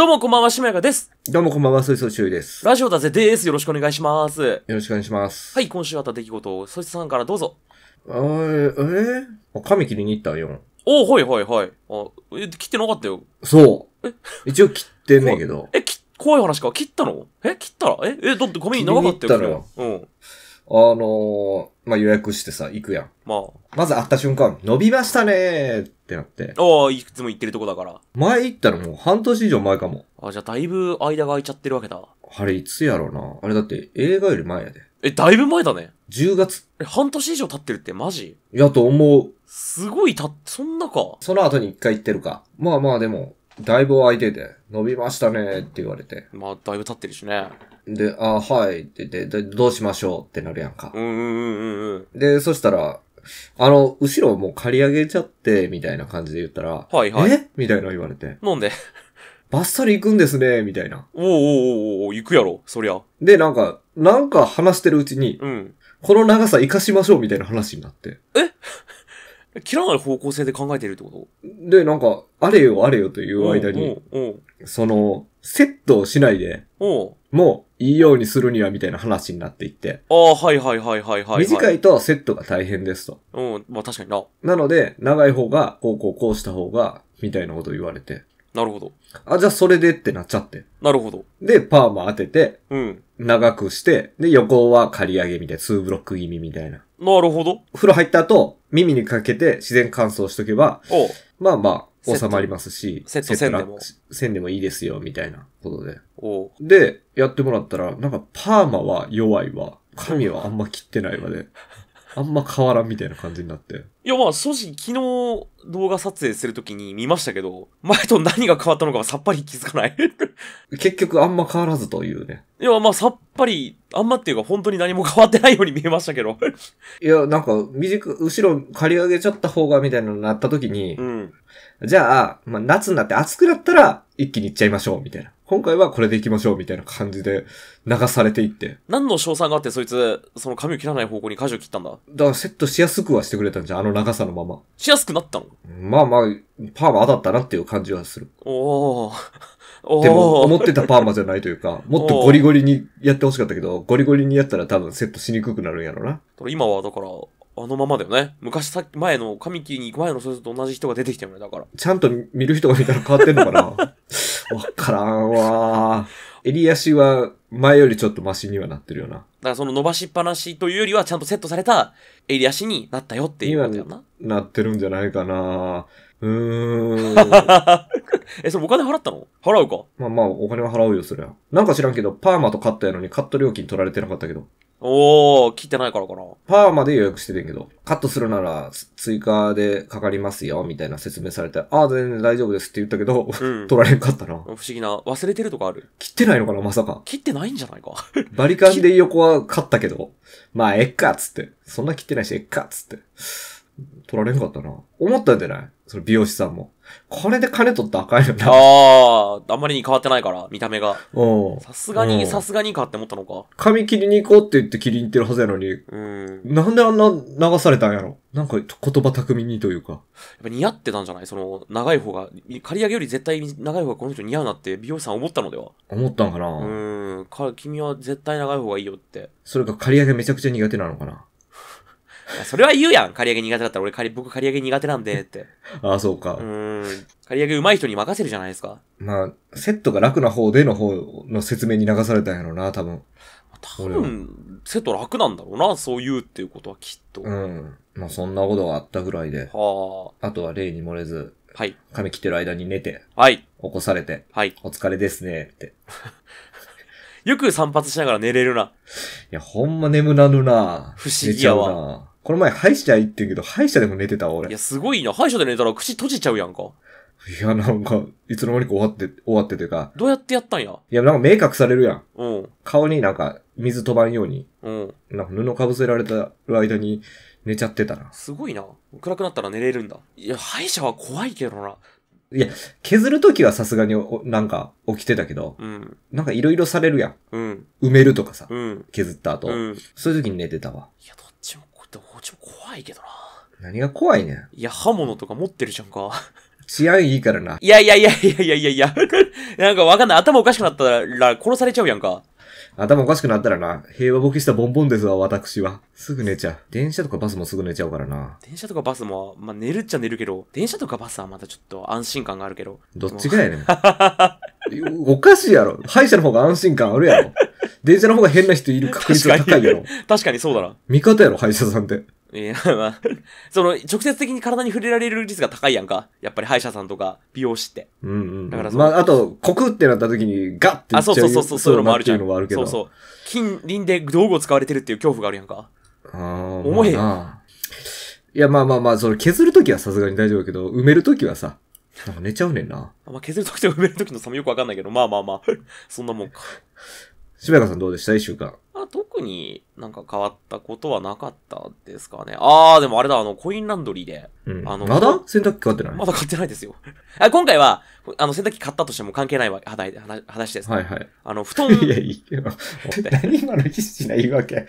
どうもこんばんは、しもやかです。どうもこんばんは、いそしゅういです。ラジオだぜです。よろしくお願いします。よろしくお願いします。はい、今週あった出来事を、そいつさんからどうぞ。あーえーあ髪切りに行ったよ。おー、はいはいはい。あ、え、切ってなかったよ。そう。え一応切ってんねんけど。え、き、怖い話か切ったのえ、切ったらえ、え、だって髪長かったよ。切ったのうん。あのまあ、予約してさ、行くやん。まあ。まず会った瞬間、伸びましたねーってなって。ああ、いくつも行ってるとこだから。前行ったらもう半年以上前かも。あ、じゃあだいぶ間が空いちゃってるわけだ。あれいつやろうな。あれだって映画より前やで。え、だいぶ前だね。10月。え、半年以上経ってるってマジいやと思う。すごいた、そんなか。その後に一回行ってるか。まあまあでも、だいぶ空いてて、伸びましたねって言われて。まあ、だいぶ経ってるしね。で、あはいってでどうしましょうってなるやんか。うんうんうんうん。で、そしたら、あの、後ろもう借り上げちゃって、みたいな感じで言ったら、はいはい。えみたいな言われて。なんでバッサリ行くんですね、みたいな。おーおーおお行くやろ、そりゃ。で、なんか、なんか話してるうちに、うん。この長さ生かしましょう、みたいな話になって。え切らない方向性で考えてるってことで、なんか、あれよあれよという間に、その、セットをしないで、もういいようにするにはみたいな話になっていって。ああ、はいはいはいはいはい、短いとセットが大変ですと。うん、まあ確かにな。なので、長い方が、こうこうこうした方が、みたいなことを言われて。なるほど。あ、じゃあそれでってなっちゃって。なるほど。で、パーマ当てて、うん。長くして、で、横は刈り上げみたいな、ツーブロック気味みたいな。なるほど。風呂入った後、耳にかけて自然乾燥しとけば、まあまあ、収まりますし、セットせでも。せんでもいいですよ、みたいなことで。で、やってもらったら、なんかパーマは弱いわ。髪はあんま切ってないわで、あんま変わらんみたいな感じになって。いやまあ正直昨日動画撮影するときに見ましたけど、前と何が変わったのかはさっぱり気づかない結局あんま変わらずというね。いやまあさっぱり、あんまっていうか本当に何も変わってないように見えましたけど いやなんか短く、後ろ刈り上げちゃった方がみたいなのになったときに、うん、じゃあ、まあ夏になって暑くなったら一気に行っちゃいましょうみたいな。今回はこれでいきましょうみたいな感じで流されていって。何の賞賛があってそいつ、その髪を切らない方向に舵を切ったんだだからセットしやすくはしてくれたんじゃん、あの長さのまま。しやすくなったのまあまあ、パーマ当たったなっていう感じはする。おー。でも、思ってたパーマじゃないというか、もっとゴリゴリにやってほしかったけど、ゴリゴリにやったら多分セットしにくくなるんやろな。今はだから、あのままだよね。昔さっき前の、神木に行く前のそれと同じ人が出てきたよね、だから。ちゃんと見る人が見たら変わってんのかな わからんわ。襟足は前よりちょっとマシにはなってるよな。だからその伸ばしっぱなしというよりはちゃんとセットされた襟足になったよっていうことやな。なってるんじゃないかな。うーん。え、それお金払ったの払うかまあまあ、お金は払うよ、そりゃ。なんか知らんけど、パーマとカットやのにカット料金取られてなかったけど。おー、切ってないからかな。パーまで予約してるんけど、カットするなら追加でかかりますよ、みたいな説明されて、ああ、全然大丈夫ですって言ったけど、うん、取られんかったな。不思議な。忘れてるとかある切ってないのかな、まさか。切ってないんじゃないか。バリカンで横は買ったけど、まあ、えっか、つって。そんな切ってないし、えっか、つって。取られんかったな。思ったんじゃないその美容師さんも。これで金取ったらあかんよな。ああ、あんまりに変わってないから、見た目が。うん。さすがに、さすがにかって思ったのか。髪切りに行こうって言って切りに行ってるはずやのに。うん。なんであんな流されたんやろ。なんか言葉巧みにというか。やっぱ似合ってたんじゃないその、長い方が、刈り上げより絶対長い方がこの人似合うなって美容師さん思ったのでは。思ったんかなうん。か、君は絶対長い方がいいよって。それか刈り上げめちゃくちゃ苦手なのかな。それは言うやん。刈り上げ苦手だったら、俺、僕刈り上げ苦手なんで、って。あ あ、そうか。うん。刈り上げ上手い人に任せるじゃないですか。まあ、セットが楽な方での方の説明に流されたんやろうな、多分。多分、セット楽なんだろうな、そう言うっていうことはきっと。うん。まあ、そんなことがあったぐらいで。はあ。あとは例に漏れず。はい。髪切ってる間に寝て。はい。起こされて。はい。お疲れですね、って。よく散髪しながら寝れるな。いや、ほんま眠なぬな不思議やわ。この前歯医者行ってんけど、歯医者でも寝てたわ、俺。いや、すごいな。歯医者で寝たら口閉じちゃうやんか。いや、なんか、いつの間にか終わって、終わってというか。どうやってやったんやいや、なんか明確されるやん。うん。顔になんか、水飛ばんように。うん。なんか布かぶせられた間に寝ちゃってたな。すごいな。暗くなったら寝れるんだ。いや、歯医者は怖いけどな。いや、削るときはさすがになんか、起きてたけど、うん、なんかいろいろされるやん。うん、埋めるとかさ、うん、削った後、うん、そういう時に寝てたわ。いや、っちも怖いけどな。何が怖いねん。いや、刃物とか持ってるじゃんか。治安いいからな。いやいやいやいやいやいやいや。なんかわかんない。頭おかしくなったら殺されちゃうやんか。頭おかしくなったらな、平和ボケしたボンボンですわ、私は。すぐ寝ちゃう。電車とかバスもすぐ寝ちゃうからな。電車とかバスも、まあ、寝るっちゃ寝るけど、電車とかバスはまたちょっと安心感があるけど。どっちかやねん。おかしいやろ。歯医者の方が安心感あるやろ。電車の方が変な人いる確率が高いやろ。確かにそうだな。味方やろ、歯医者さんって。いや、まあ、その、直接的に体に触れられる率が高いやんか。やっぱり歯医者さんとか、美容師って。うんうん。だからまあ、あと、コクってなった時に、ガッてあ、そうそうそうそう、そういうのもあるじゃん。そういうそうそう。近隣で道具を使われてるっていう恐怖があるやんか。ああ。重い、まあ、いや、まあまあまあ、その、削るときはさすがに大丈夫だけど、埋めるときはさ、なんか寝ちゃうねんな。まあ、削るときと埋めるときの差もよくわかんないけど、まあまあまあ、そんなもんか。柴田さんどうでした一週間。あ、特になんか変わったことはなかったですかね。あー、でもあれだ、あの、コインランドリーで。うん、あの、まだ洗濯機買ってないまだ買ってないですよ。あ今回は、あの、洗濯機買ったとしても関係ない話話です、ね。はいはい。あの、布団。いや、いいよ。何今の必死な言い訳。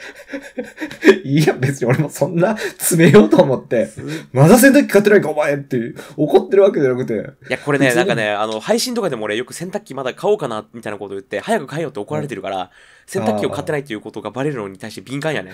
いいや、別に俺もそんな詰めようと思って、まだ洗濯機買ってないか、お前って怒ってるわけじゃなくて。いや、これね、なんかね、あの、配信とかでも俺よく洗濯機まだ買おうかな、みたいなこと言って、早く買えよって怒られてるから、洗濯機を買ってないっていうことがバレるのに対して敏感やね。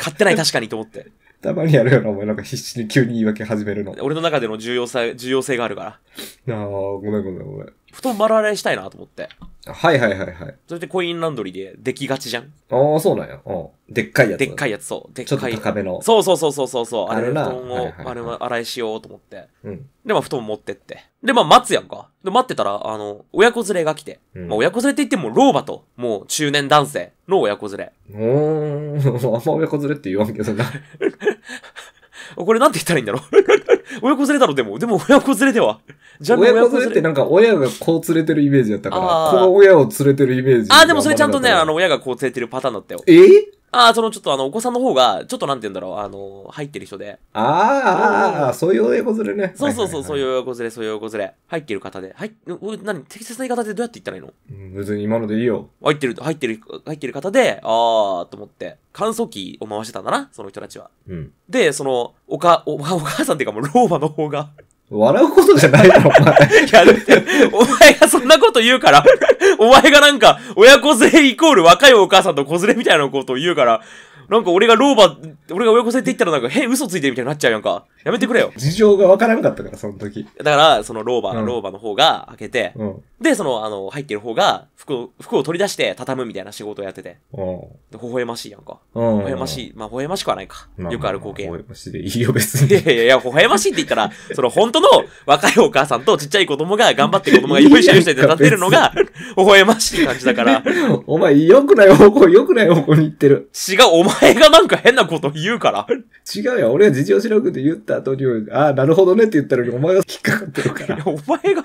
買ってない確かにと思って。たまにやるよな、お前なんか必死に急に言い訳始めるの。俺の中での重要さ、重要性があるから。ああ、ごめんごめんごめん。布団丸洗いしたいなと思って。はいはいはいはい。それでコインランドリーでできがちじゃん。ああ、そうなんや。でっかいやつ。でっかいやつ、そう。でっかい。ちょっと高めの。そうそうそうそうそう。あれ布団を、あれも洗いしようと思って。うん。で、まあ布団持ってって。で、まあ待つやんか。で、待ってたら、あの、親子連れが来て。うん、まあ親子連れって言っても、老婆と、もう中年男性の親子連れ。おー、あんま親子連れって言わんけどな。これなんて言ったらいいんだろう親子連れだろ、でも。でも親子連れでは。ジャンル親子連れってなんか親がこう連れてるイメージだったから、この親を連れてるイメージ。あ、でもそれちゃんとね、あの、親がこう連れてるパターンだったよ。えああ、そのちょっとあの、お子さんの方が、ちょっとなんて言うんだろう、あの、入ってる人で。ああ、そういう親子連れね。そうそうそう、そういう親子連れ、そういう親子連れ。入ってる方で。はい、何適切な言い方でどうやって言ったらいいの、うん、別に今のでいいよ。入ってる、入ってる、入ってる方で、ああ、と思って、乾燥機を回してたんだな、その人たちは。うん。で、その、おか、おお母さんっていうかもう老婆の方が笑うことじゃないだろ、お前。いや、お前がそんなこと言うから、お前がなんか、親子連れイコール若いお母さんと子連れみたいなことを言うから、なんか俺が老婆、俺が親子んって言ったらなんか、へ、嘘ついてるみたいになっちゃうやんか。やめてくれよ。事情がわからんかったから、その時。だから、その老婆、老婆の方が開けて、うん。で、その、あの、入ってる方が、服を、服を取り出して畳むみたいな仕事をやってて。うん。微笑ましいやんか。微笑ましい。まあ、微笑ましくはないか。よくある光景微。笑ましいでいいよ、別いやいやいや、微笑ましいって言ったら、その本当の若いお母さんとちっちゃい子供が頑張って子供がいしぱいしょって立てるのが、微笑ましい感じだから、お前、良くない方向、良くない方向に行ってる。違う、お前前がなんか変なこと言うから。違うよ。俺は事情知らくて言った後に、ああ、なるほどねって言ったのに、お前が引っかかってるから。お前が、い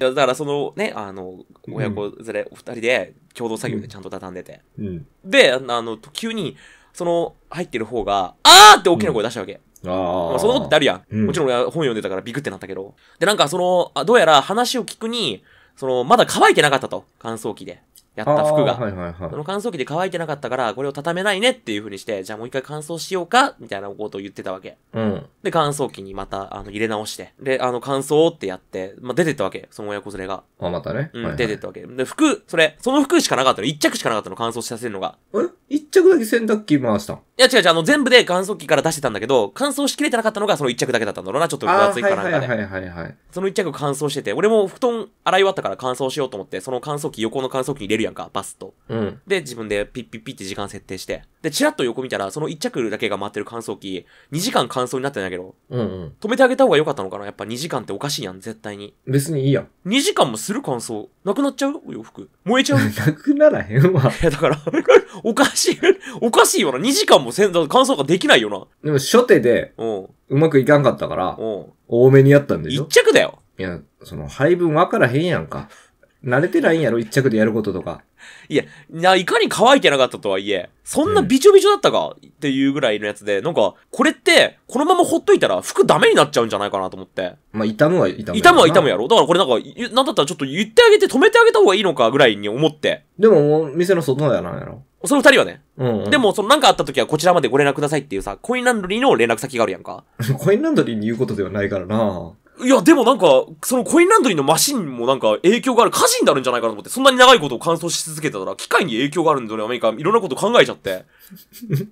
や、だからそのね、あの、親子連れ、お二人で共同作業でちゃんと畳んでて。うん、で、あの、急に、その、入ってる方が、ああって大きな声出したわけ。うんあまあ、そのことってあるやん。もちろん俺本読んでたからビクってなったけど。で、なんかその、どうやら話を聞くに、その、まだ乾いてなかったと。乾燥機で。やった服が。はいはいはい、その乾燥機で乾いてなかったから、これを畳めないねっていう風にして、じゃあもう一回乾燥しようかみたいなことを言ってたわけ。うん。で、乾燥機にまた、あの、入れ直して。で、あの、乾燥ってやって、まあ、出てったわけ。その親子連れが。あ、またね。うん、はいはい、出てったわけ。で、服、それ、その服しかなかったの。一着しかなかったの、乾燥させるのが。え一着だけ洗濯機回したいや違う違う、あの、全部で乾燥機から出してたんだけど、乾燥しきれてなかったのがその一着だけだったんだろうな、ちょっと分厚いかなんかで。はいはいはい、はい、その一着乾燥してて、俺も布団洗い終わったから乾燥しようと思って、その乾燥機、横の乾燥機に入れるやんか、バスと。うん。で、自分でピッピッピッって時間設定して。で、チラッと横見たら、その1着だけが回ってる乾燥機、2時間乾燥になってんだけど。うんうん。止めてあげた方が良かったのかなやっぱ2時間っておかしいやん、絶対に。別にいいやん。2時間もする乾燥。なくなっちゃう洋服。燃えちゃう なくならへんわ。いや、だから おかしい。おかしいよな。2時間もせん、乾燥ができないよな。でも、初手で、うまくいかんかったから、多めにやったんでしょ ?1 着だよ。いや、その配分分からへんやんか。慣れてないんやろ一着でやることとか。いや、ないかに乾いてなかったとはいえ、そんなびちょびちょだったかっていうぐらいのやつで、なんか、これって、このままほっといたら服ダメになっちゃうんじゃないかなと思って。まあ、痛むは痛む。痛むは痛むやろ。だからこれなんか、なんだったらちょっと言ってあげて止めてあげた方がいいのかぐらいに思って。でも、店の外やなんやろ。その二人はね。うん、うん、でも、そのなんかあった時はこちらまでご連絡くださいっていうさ、コインランドリーの連絡先があるやんか。コインランドリーに言うことではないからないや、でもなんか、そのコインランドリーのマシンもなんか影響がある、火事になるんじゃないかなと思って、そんなに長いことを乾燥し続けてたら、機械に影響があるんじゃないか、いろんなこと考えちゃって。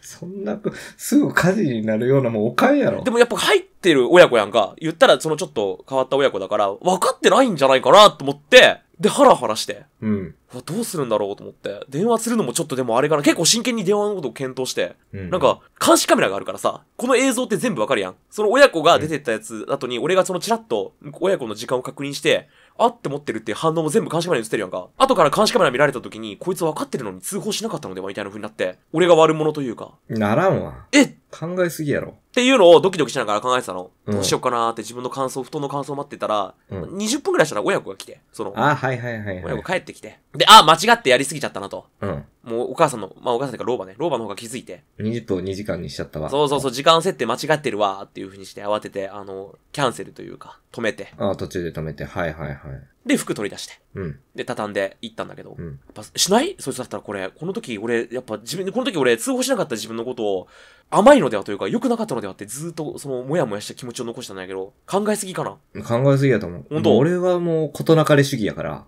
そんな、すぐ火事になるようなもんおかんやろ。でもやっぱ入ってる親子やんか、言ったらそのちょっと変わった親子だから、分かってないんじゃないかなと思って、で、ハラハラして。うん。どうするんだろうと思って。電話するのもちょっとでもあれかな。結構真剣に電話のことを検討して。うん、なんか、監視カメラがあるからさ、この映像って全部わかるやん。その親子が出てったやつ後に、俺がそのチラッと親子の時間を確認して、あって持ってるって反応も全部監視カメラに映ってるやんか。後から監視カメラ見られた時に、こいつ分かってるのに通報しなかったのではみたいな風になって、俺が悪者というか。ならんわ。え考えすぎやろ。っていうのをドキドキしながら考えてたの。どうしようかなーって自分の感想、布団の感想を待ってたら、うん20分くらいしたら親子が来て、その、あ、はいはいはい、は親子。帰ってきて。で、あ、間違ってやりすぎちゃったなと。うん。もうお母さんの、まあお母さんというか老婆ね、老婆の方が気づいて。20分を2時間にしちゃったわ。そうそうそう、時間設定間違ってるわーっていう風にして慌てて、あの、キャンセルというか、止めて。あ、途中で止めて。はいはいはい。で、服取り出して、うん、で、畳んで行ったんだけど、うん、やっぱしないそいつだったらこれ、この時俺、やっぱ自分で、この時俺通報しなかった自分のことを、甘いのではというか、良くなかったのではってずっと、その、もやもやした気持ちを残したんだけど、考えすぎかな考えすぎだと思う。本当俺はもう、事なかれ主義やから、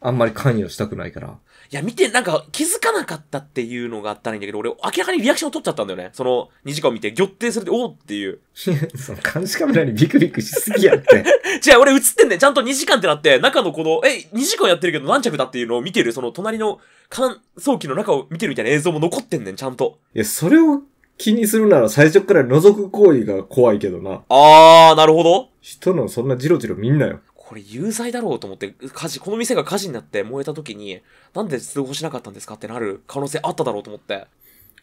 あんまり関与したくないから。いや、見て、なんか、気づかなかったっていうのがあったらいいんだけど、俺、明らかにリアクションを取っちゃったんだよね。その、2時間見て、ぎょってする、で、おっていう。その監視カメラにビクビクしすぎやって。違 う、俺映ってんねん。ちゃんと2時間ってなって、中のこの、え、2時間やってるけど何着だっていうのを見てる、その隣の乾燥機の中を見てるみたいな映像も残ってんねん、ちゃんと。いや、それを気にするなら最初から覗く行為が怖いけどな。あー、なるほど。人のそんなジロジロ見んなよ。これ有罪だろうと思って、火事、この店が火事になって燃えた時に、なんで通報しなかったんですかってなる可能性あっただろうと思って。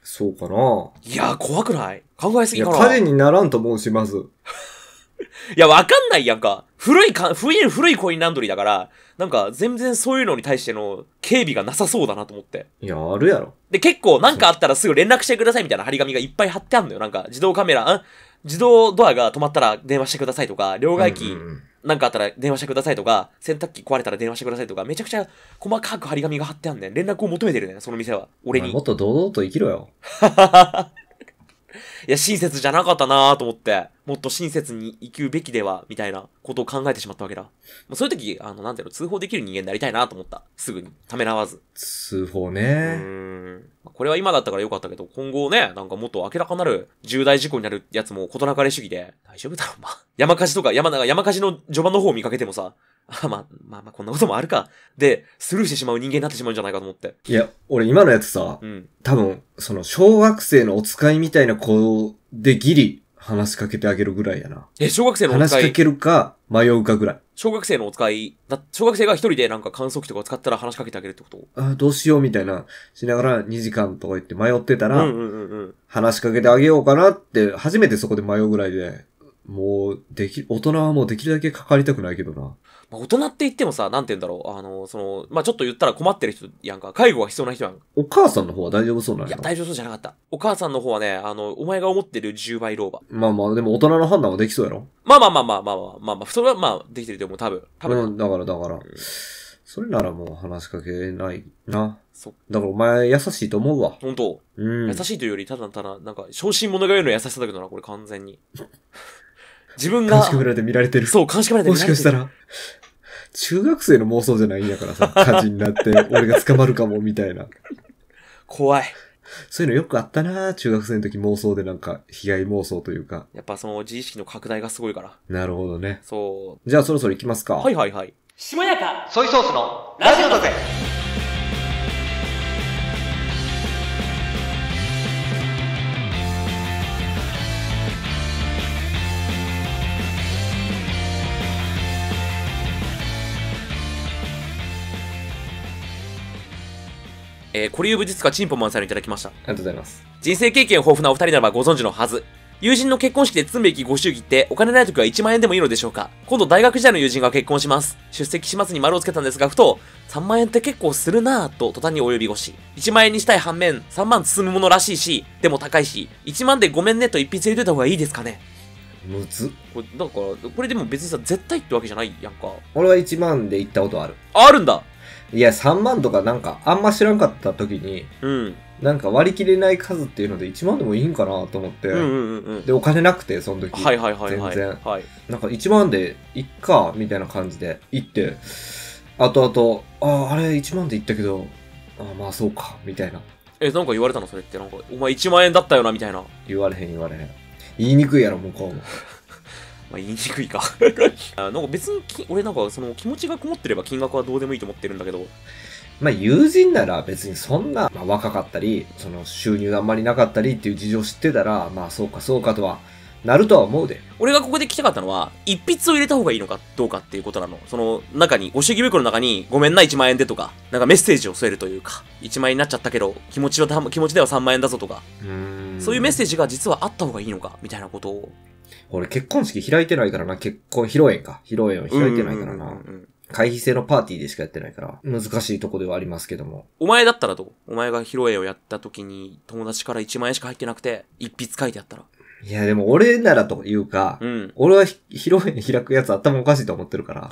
そうかないや怖くない考えすいぎや、かな彼にならんと申し、ます。いや、わかんないやんか。古いか、古い、古いコインランドリーだから、なんか全然そういうのに対しての警備がなさそうだなと思って。いや、あるやろ。で、結構なんかあったらすぐ連絡してくださいみたいな張り紙がいっぱい貼ってあるのよ。なんか自動カメラ、ん自動ドアが止まったら電話してくださいとか、両替機うんうんうんなんかあったら電話してくださいとか、洗濯機壊れたら電話してくださいとか、めちゃくちゃ細かく張り紙が貼ってあんねん。連絡を求めてるねん、その店は。俺に。もっと堂々と生きろよ。いや、親切じゃなかったなと思って。もっと親切に生きるべきでは、みたいなことを考えてしまったわけだ。そういう時、あの、なんていうの、通報できる人間になりたいなと思った。すぐに。ためらわず。通報ね。うん。これは今だったからよかったけど、今後ね、なんかもっと明らかなる重大事故になるやつも事なかれ主義で、大丈夫だろう、まあ。山火事とか、山、山火事の序盤の方を見かけてもさ、あ、まあ、まあまあ、こんなこともあるか。で、スルーしてしまう人間になってしまうんじゃないかと思って。いや、俺今のやつさ、うん、多分、その、小学生のお使いみたいな子でギリ、話しかけてあげるぐらいやな。え、小学生のお話しかけるか迷うかぐらい。小学生のお使い、だ小学生が一人でなんか乾燥機とか使ったら話しかけてあげるってことあどうしようみたいな、しながら2時間とか言って迷ってたら、話しかけてあげようかなって、初めてそこで迷うぐらいで、もう、でき、大人はもうできるだけかかりたくないけどな。まあ、大人って言ってもさ、なんて言うんだろう。あの、その、まあ、ちょっと言ったら困ってる人やんか。介護が必要な人やん。お母さんの方は大丈夫そうなんや。いや、大丈夫そうじゃなかった。お母さんの方はね、あの、お前が思ってる10倍老婆。まあまあ、でも大人の判断はできそうやろ。まあまあまあまあまあまあまあ、まあ、それはまあ、できてると思う、多分。多分。うん、だからだから。それならもう話しかけないな。そう。だからお前優しいと思うわ。本当うん。優しいというより、ただただ、なんか、昇進者が言うの優しさだけどな、これ完全に。自分が。監視カメラで見られてる。そう、監視カメラで見られてる。もしかしたら、中学生の妄想じゃないんやからさ、火 事になって、俺が捕まるかも、みたいな。怖い。そういうのよくあったな中学生の時妄想でなんか、被害妄想というか。やっぱその自意識の拡大がすごいから。なるほどね。そう。じゃあそろそろ行きますか。はいはいはい。しもやか、ソイソースのラジオだぜえー、コリウ武術家チンポマンさんにいただきました。ありがとうございます。人生経験豊富なお二人ならばご存知のはず。友人の結婚式で積むべきご祝儀ってお金ない時は1万円でもいいのでしょうか今度大学時代の友人が結婚します。出席しますに丸をつけたんですが、ふと、3万円って結構するなぁと途端に及び腰。1万円にしたい反面、3万包むものらしいし、でも高いし、1万でごめんねと一筆入れといた方がいいですかねむずこれ、だから、これでも別にさ、絶対ってわけじゃないやんか。俺は1万で行ったことある。あるんだいや、3万とかなんか、あんま知らんかった時に、うん。なんか割り切れない数っていうので1万でもいいんかなと思って、うんうんうん、でお金なくてその時、はいはいはい、はい、全然、はい、なんか1万でいっかみたいな感じで行ってあと、あああれ1万で行ったけどあまあそうかみたいなえなんか言われたのそれってなんかお前1万円だったよなみたいな言われへん言われへん言いにくいやろ向こうもまあ、言いにくいか あ。なんか別にき、俺なんかその気持ちがこもってれば金額はどうでもいいと思ってるんだけど。まあ友人なら別にそんな、まあ、若かったり、その収入があんまりなかったりっていう事情知ってたら、まあそうかそうかとはなるとは思うで。俺がここで聞きたかったのは、一筆を入れた方がいいのかどうかっていうことなの。その中に、お祝儀袋の中に、ごめんな1万円でとか、なんかメッセージを添えるというか、1万円になっちゃったけど、気持ちは、気持ちでは3万円だぞとか、そういうメッセージが実はあった方がいいのか、みたいなことを俺結婚式開いてないからな、結婚、披露宴か。披露宴を開いてないからな。会費制のパーティーでしかやってないから、難しいとこではありますけども。お前だったらどうお前が披露宴をやった時に、友達から1万円しか入ってなくて、一筆書いてやったら。いや、でも俺ならというか、うん、俺は披露宴開くやつ頭おかしいと思ってるから。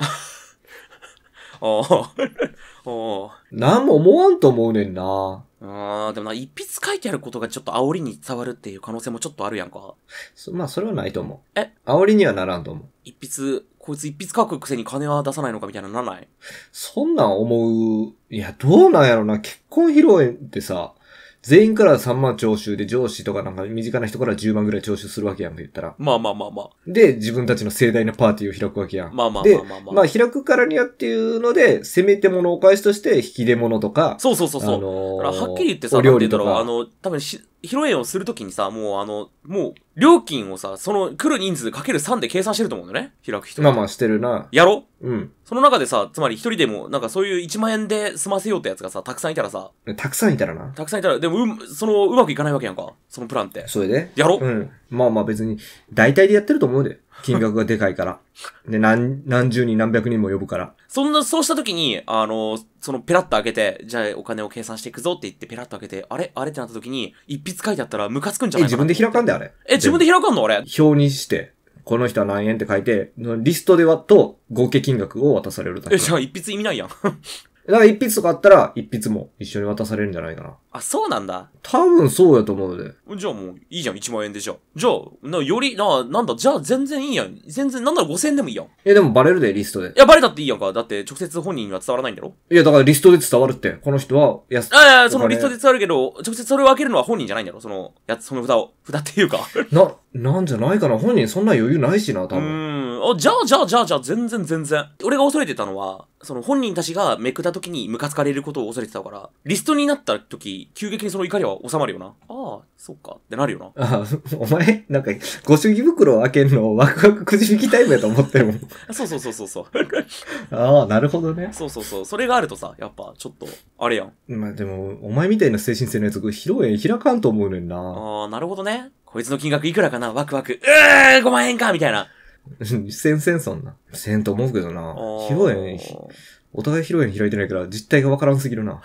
ああ。なんも思わんと思うねんな。ああ、でもな、一筆書いてあることがちょっと煽りに伝わるっていう可能性もちょっとあるやんか。そまあ、それはないと思う。え煽りにはならんと思う。一筆、こいつ一筆書くくせに金は出さないのかみたいなのならないそんなん思う。いや、どうなんやろな。結婚披露宴ってさ、全員から3万徴収で上司とかなんか身近な人から10万ぐらい徴収するわけやんか言ったら。まあまあまあまあ。で、自分たちの盛大なパーティーを開くわけやん。まあまあまあまあまあ、まあ。開くからにはっていうので、せめてものお返しとして引き出物とか。そうそうそうそう。あのー、はっきり言ってさ、お料理とか。あの、多分し、披露宴をするときにさ、もうあの、もう、料金をさ、その来る人数かける3で計算してると思うんだよね。開く人。まあまあしてるな。やろうん。その中でさ、つまり一人でも、なんかそういう1万円で済ませようってやつがさ、たくさんいたらさ、たくさんいたらな。たくさんいたら、でも、うその、うまくいかないわけやんか。そのプランって。それでやろうん。まあまあ別に、大体でやってると思うで。金額がでかいから。で、何、何十人何百人も呼ぶから。そんな、そうした時に、あの、そのペラッと開けて、じゃあお金を計算していくぞって言ってペラッと開けて、あれあれってなった時に、一筆書いてあったらムカつくんじゃないか自分で開かんで、あれ。え、自分で開かんのあれ表にして、この人は何円って書いて、リストではと合計金額を渡されるだけ。え、じゃあ一筆意味ないやん。だから一筆とかあったら、一筆も一緒に渡されるんじゃないかな。あ、そうなんだ。多分そうやと思うで。じゃあもういいじゃん、1万円でじゃあ。じゃあ、なより、な、なんだ、じゃあ全然いいやん。全然、なんなら5000円でもいいやん。え、でもバレるで、リストで。いや、バレたっていいやんか。だって直接本人には伝わらないんだろいや、だからリストで伝わるって。この人はいや、あや、そのリストで伝わるけど、直接それを開けるのは本人じゃないんだろその、やつ、その札を。札っていうか な、なんじゃないかな。本人そんな余裕ないしな、多分。うん。あ、じゃあ、じゃあ、じゃあ、じゃあ、全然全然。俺が恐れてたのは、その本人たちがめくった時にムカつかれることを恐れてたから、リストになった時、急激にその怒りは収まるよなああそっかってなるよなああ、お前なんかご祝儀袋を開けるのをワクワクくじ引きタイムやと思ってるもん そうそうそうそう ああなるほどねそうそうそうそれがあるとさやっぱちょっとあれやんまあでもお前みたいな精神性のやつ披露宴開かんと思うねんなああなるほどねこいつの金額いくらかなワクワク。うー !5 万円かみたいな。せんせんそんな。せんと思うけどな。広いお互い広いの開いてないから実態がわからんすぎるな。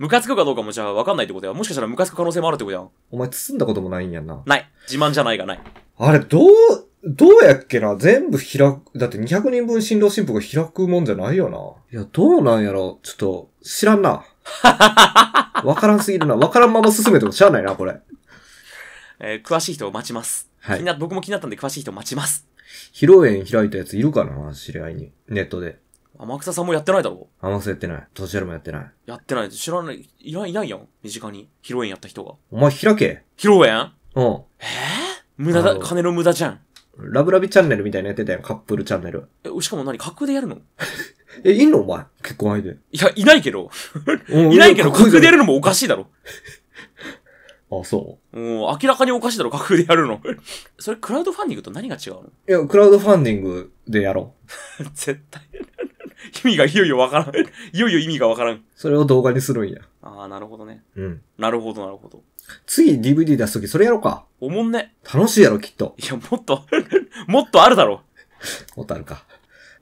ムカつくかどうかもじゃあ分かんないってことや。もしかしたらムカつく可能性もあるってことやん。お前包んだこともないんやんな。ない。自慢じゃないがない。あれ、どう、どうやっけな全部開く、だって200人分新郎新婦が開くもんじゃないよな。いや、どうなんやろちょっと、知らんな。わからんすぎるな。わからんまま進めても知らないな、これ。えー詳しい人を待ちます。はい気な僕も気になったんで詳しい人を待ちます。披露宴開いたやついるかな知り合いに。ネットで。天草さんもやってないだろ天草やってない。年寄りもやってない。やってない。知らない、いない、いないやん。身近に。披露宴やった人が。お前開け。披露宴うん。えー、無駄だ、金の無駄じゃん。ラブラビチャンネルみたいなやってたやん、カップルチャンネル。え、しかも何架空でやるの え、いんのお前。結婚相手。いや、いないけど。いないけど、架空でやるのもおかしいだろ。あ、そもう、明らかにおかしいだろ、架空でやるの。それ、クラウドファンディングと何が違うのいや、クラウドファンディングでやろう。絶対。意味がいよいよわからん。いよいよ意味がわからん。それを動画にするんや。ああ、なるほどね。うん。なるほど、なるほど。次 DVD 出すときそれやろうか。おもんね。楽しいやろ、きっと。いや、もっと、もっとあるだろおたるか。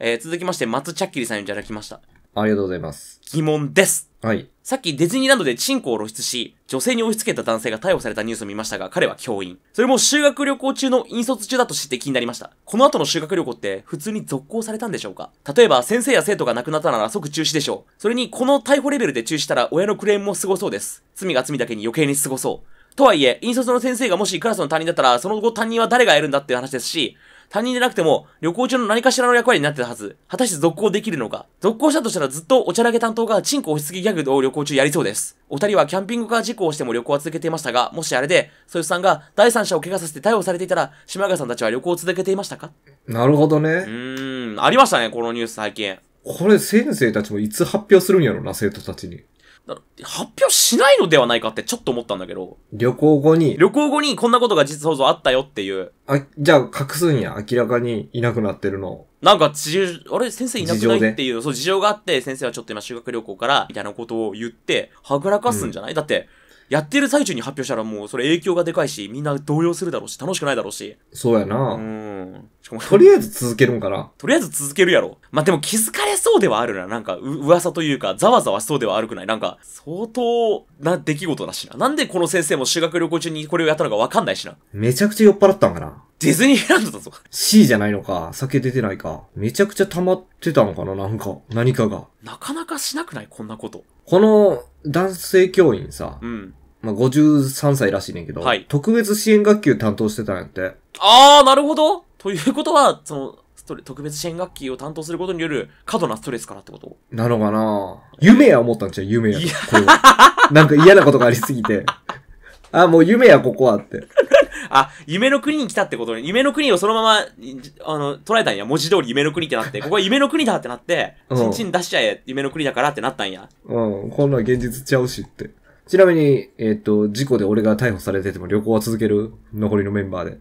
えー続きまして、松チャッキリさんよりいただきました。ありがとうございます。疑問です。はい。さっきディズニーランドでチンコを露出し、女性に押し付けた男性が逮捕されたニュースを見ましたが、彼は教員。それも修学旅行中の引率中だと知って気になりました。この後の修学旅行って普通に続行されたんでしょうか例えば先生や生徒が亡くなったなら即中止でしょう。それにこの逮捕レベルで中止したら親のクレームも凄そうです。罪が罪だけに余計に凄そう。とはいえ、引率の先生がもしクラスの担任だったら、その後担任は誰がやるんだっていう話ですし、他人でなくても、旅行中の何かしらの役割になってたはず。果たして続行できるのか。続行したとしたらずっとおちゃらけ担当がチンコ押しすぎギャグを旅行中やりそうです。お二人はキャンピングカー事故をしても旅行は続けていましたが、もしあれで、そいつさんが第三者を怪我させて逮捕されていたら、島川さんたちは旅行を続けていましたかなるほどね。うーん、ありましたね、このニュース最近。これ先生たちもいつ発表するんやろな、生徒たちに。発表しないのではないかってちょっと思ったんだけど。旅行後に。旅行後にこんなことが実はそあったよっていう。あ、じゃあ隠すんや。明らかにいなくなってるの。なんか、地あれ先生いなくないっていう、そう事情があって、先生はちょっと今修学旅行から、みたいなことを言って、はぐらかすんじゃない、うん、だって、やってる最中に発表したらもうそれ影響がでかいし、みんな動揺するだろうし、楽しくないだろうし。そうやな。うん。。しかも、とりあえず続けるんかな。とりあえず続けるやろ。まあ、でも気づかれそうではあるな。なんか、噂というか、ざわざわしそうではあるくない。なんか、相当な出来事だしな。なんでこの先生も修学旅行中にこれをやったのかわかんないしな。めちゃくちゃ酔っ払ったんかな。ディズニーランドだぞ。C じゃないのか、酒出てないか。めちゃくちゃ溜まってたのかな、なんか、何かが。なかなかしなくないこんなこと。この男性教員さ、うん。まあ、53歳らしいねんけど、はい。特別支援学級担当してたんやって。あー、なるほどということは、その、ストレ特別支援学級を担当することによる過度なストレスからってことなのかな夢や思ったんちゃう夢や。これなんか嫌なことがありすぎて。あ、もう夢や、ここはって。あ、夢の国に来たってことね。夢の国をそのまま、あの、捉えたんや。文字通り夢の国ってなって。ここは夢の国だってなって、ちんちん出しちゃえ、夢の国だからってなったんや。うん、こんなん現実ちゃうしって。ちなみに、えっ、ー、と、事故で俺が逮捕されてても旅行は続ける残りのメンバーで。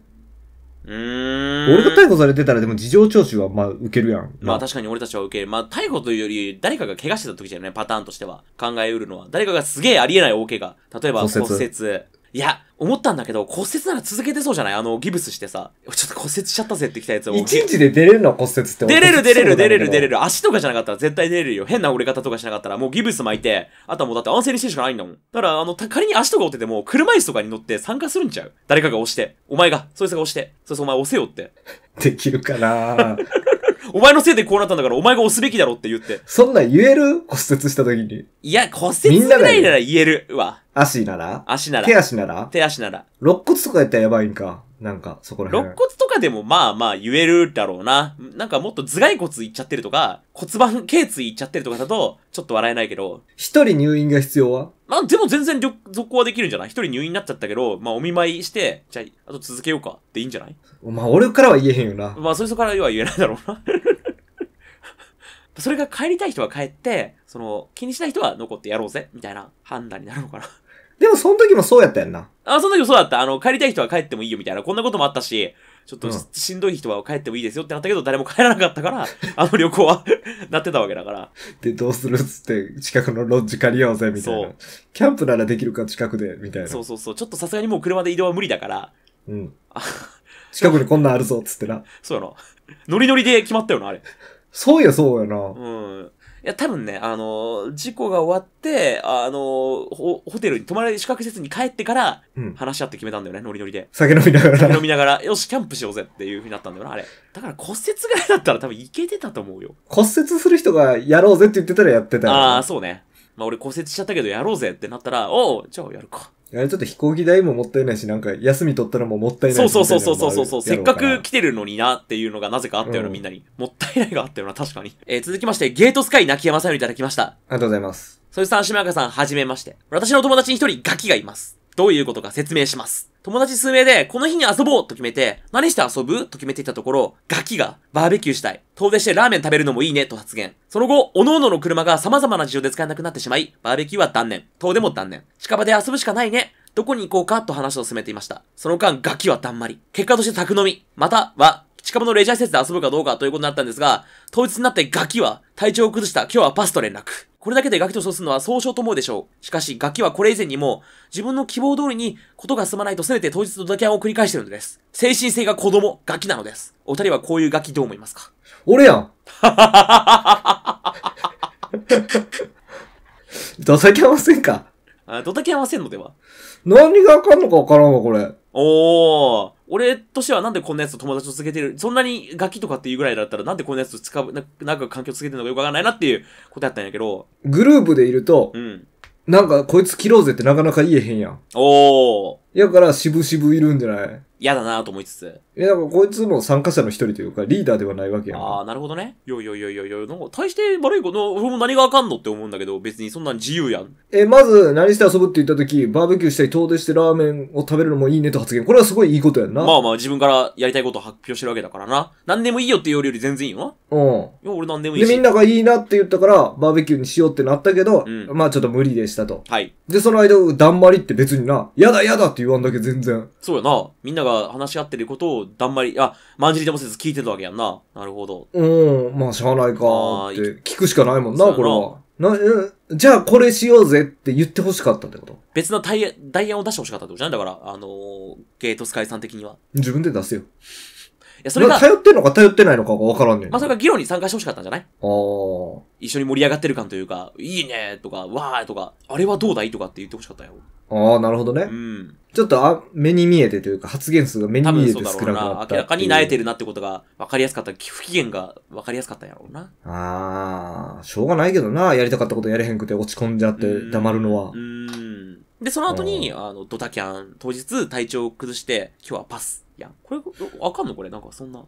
俺が逮捕されてたらでも事情聴取はまあ受けるやん。まあ確かに俺たちは受ける。まあ逮捕というより、誰かが怪我してた時じゃね、パターンとしては。考えうるのは。誰かがすげえありえない大怪我。例えば骨折。いや、思ったんだけど、骨折なら続けてそうじゃないあの、ギブスしてさ、ちょっと骨折しちゃったぜってきたやつを。一日で出れるの骨折って出れる出れる出れる出れる。足とかじゃなかったら絶対出れるよ。変な折れ方とかしなかったら、もうギブス巻いて、あとはもうだって安静にしてるしかないんだもん。だから、あの、仮に足とか折ってても、車椅子とかに乗って参加するんちゃう誰かが押して。お前が、そいつが押して。そいつお前押せよって。できるかな お前のせいでこうなったんだから、お前が押すべきだろって言って。そんなん言える骨折した時に。いや、骨折ぐらいなら言えるわ。足なら足なら手足なら手足なら肋骨とかやったらやばいんか。なんか、そこら辺。肋骨とかでもまあまあ言えるだろうな。なんかもっと頭蓋骨いっちゃってるとか、骨盤頸椎いっちゃってるとかだと、ちょっと笑えないけど。一人入院が必要はまあでも全然続行はできるんじゃない一人入院になっちゃったけど、まあお見舞いして、じゃあ、あと続けようかっていいんじゃないまあ俺からは言えへんよな。まあそいつからは言えないだろうな。それが帰りたい人は帰って、その、気にしない人は残ってやろうぜ、みたいな判断になるのかな。でもその時もそうやったやんな。あ、その時もそうだった。あの、帰りたい人は帰ってもいいよみたいな、こんなこともあったし、ちょっとし,、んどい人は帰ってもいいですよってなったけど、誰も帰らなかったから、あの旅行は なってたわけだから。で、どうするっつって、近くのロッジ借りようぜ、みたいな。キャンプならできるか、近くで、みたいな。そうそうそう。ちょっとさすがにもう車で移動は無理だから。うん。近くにこんなんあるぞ、っつってな。そうやな。ノリノリで決まったよな、あれ。そうや、そうやな。うん。や、多分ね、あの、事故が終わって、あの、ホテルに泊まれ、宿泊施設に帰ってから、話し合って決めたんだよね、うん、ノリノリで。酒飲みながら。酒飲みながら、よし、キャンプしようぜっていうふうになったんだよな、あれ。だから骨折ぐらいだったら多分いけてたと思うよ。骨折する人がやろうぜって言ってたらやってたああ、そうね。まあ俺骨折しちゃったけどやろうぜってなったら、おう、じゃあやるか。あれちょっと飛行機代ももったいないし、なんか休み取ったのももったいないそうそうそうそうそうそう。せっかく来てるのになっていうのがなぜかあったような、みんなに。もったいないがあったような、確かに。えー、続きまして、ゲートスカイ泣き山さんよりいただきました。ありがとうございます。それさん、島中さん、はじめまして。私の友達に一人ガキがいます。どういうことか説明します。友達数名で、この日に遊ぼうと決めて、何して遊ぶと決めていたところ、ガキが、バーベキューしたい。遠出してラーメン食べるのもいいね、と発言。その後、各々の車が様々な事情で使えなくなってしまい、バーベキューは断念。遠出も断念。近場で遊ぶしかないね。どこに行こうかと話を進めていました。その間、ガキはだんまり。結果として宅飲み。または、近場のレジャー施設で遊ぶかどうかということになったんですが、当日になってガキは体調を崩した今日はパスと連絡。これだけでガキとそうすのは総称と思うでしょう。しかし、ガキはこれ以前にも、自分の希望通りにことが進まないとせめて当日ドタキャンを繰り返してるのです。精神性が子供、ガキなのです。お二人はこういうガキどう思いますか俺やんドタキャンはせんかあドタキャンはせんのでは何があかんのかわからんわ、これ。おお俺としてはなんでこんなやつと友達と続けてるそんなにガキとかっていうぐらいだったらなんでこんなやつと使うななんか環境続けてるのかよくわかんないなっていうことやったんやけどグループでいると、うん、なんかこいつ切ろうぜってなかなか言えへんやん。おおやから渋々いるんじゃない嫌だなと思いつつ。いや、だからこいつも参加者の一人というか、リーダーではないわけやんああ、なるほどね。いやいやいやいやいや、なんか大して悪いこと、俺も何があかんのって思うんだけど、別にそんなん自由やん。え、まず、何して遊ぶって言った時、バーベキューしたり遠出してラーメンを食べるのもいいねと発言。これはすごいいいことやんな。まあまあ、自分からやりたいことを発表してるわけだからな。何でもいいよって言うより全然いいよな。うん。いや、俺何でもいいし。で、みんながいいなって言ったから、バーベキューにしようってなったけど、うん、まあちょっと無理でしたと。はい。で、その間、だんまりって別にな、やだやだって言言わんだけ全然。そうやな。みんなが話し合ってることをだんまり、あ、まんじりでもせず聞いてたわけやんな。なるほど。うん、まあしゃあないかって。聞くしかないもんな、これは。な、えじゃあこれしようぜって言ってほしかったってこと別なダイヤ、ダイヤを出してほしかったってことじゃないだから、あのーゲートスカイさん的には。自分で出せよ。いや、それが。頼ってんのか頼ってないのかがわからんねん。まあ、それが議論に参加してほしかったんじゃないああ。一緒に盛り上がってる感というか、いいねとか、わーとか、あれはどうだいとかって言ってほしかったよ。ああ、なるほどね。うん。ちょっとあ、目に見えてというか、発言数が目に見えて少なくなった明らかに慣れてるなってことが分かりやすかった。不機嫌が分かりやすかったんやろうな。ああ、しょうがないけどな。やりたかったことやれへんくて落ち込んじゃって黙るのは。うん。で、その後に、あの、ドタキャン、当日体調を崩して、今日はパス。いやこれ、あかんのこれ、なんかそんな。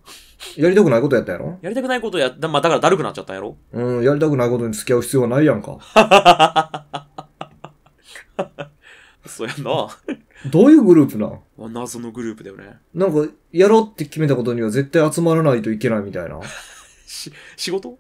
やりたくないことやったやろやりたくないことや、だ,、まあ、だからだるくなっちゃったやろうん、やりたくないことに付き合う必要はないやんか。そうやな。どういうグループなん謎のグループだよね。なんか、やろうって決めたことには絶対集まらないといけないみたいな。し、仕事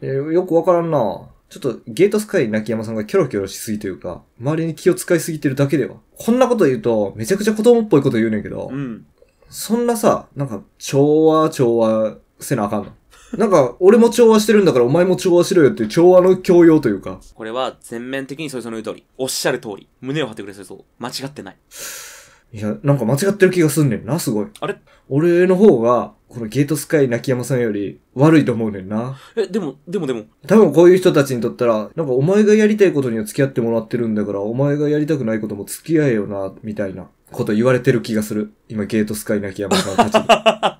えーよくわからんな。ちょっとゲートスカイ泣き山さんがキョロキョロしすぎというか、周りに気を使いすぎてるだけでは。こんなこと言うと、めちゃくちゃ子供っぽいこと言うねんけど、うん。そんなさ、なんか、調和、調和せなあかんの。なんか、俺も調和してるんだからお前も調和しろよっていう調和の教養というか。これは全面的にそいつの言う通り。おっしゃる通り。胸を張ってくれそいつ間違ってない。いや、なんか間違ってる気がすんねんな、すごい。あれ俺の方が、このゲートスカイ泣き山さんより悪いと思うねんな。え、でも、でもでも。多分こういう人たちにとったら、なんかお前がやりたいことには付き合ってもらってるんだから、お前がやりたくないことも付き合えよな、みたいな。こと言われてる気がする。今、ゲートスカイなき山川たちに。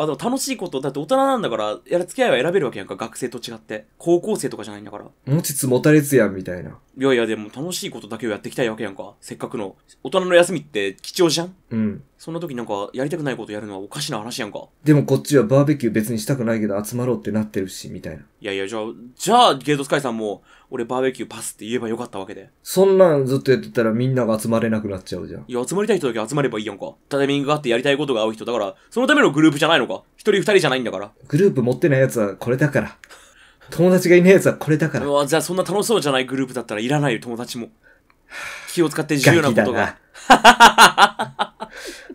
あ、でも楽しいこと、だって大人なんだから、やる付き合いは選べるわけやんか、学生と違って。高校生とかじゃないんだから。持ちつ持たれつやん、みたいな。いやいや、でも楽しいことだけをやっていきたいわけやんか。せっかくの。大人の休みって貴重じゃんうん。そんな時なんかやりたくないことやるのはおかしな話やんか。でもこっちはバーベキュー別にしたくないけど集まろうってなってるし、みたいな。いやいや、じゃあ、じゃあゲートスカイさんも、俺バーベキューパスって言えばよかったわけで。そんなんずっとやってたらみんなが集まれなくなっちゃうじゃん。いや、集まりたい人だけ集まればいいやんか。タイミングがあってやりたいことが合う人だから、そのためのグループじゃないのか。一人二人じゃないんだから。グループ持ってないやつはこれだから。友達がいないやつはこれだからう。わ、じゃあそんな楽しそうじゃないグループだったらいらないよ、友達も。気を使って自由なことが。ガキだな。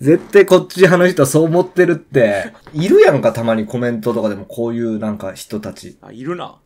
絶対こっち派の人はそう思ってるって。いるやんか、たまにコメントとかでもこういうなんか人たち。あ、いるな。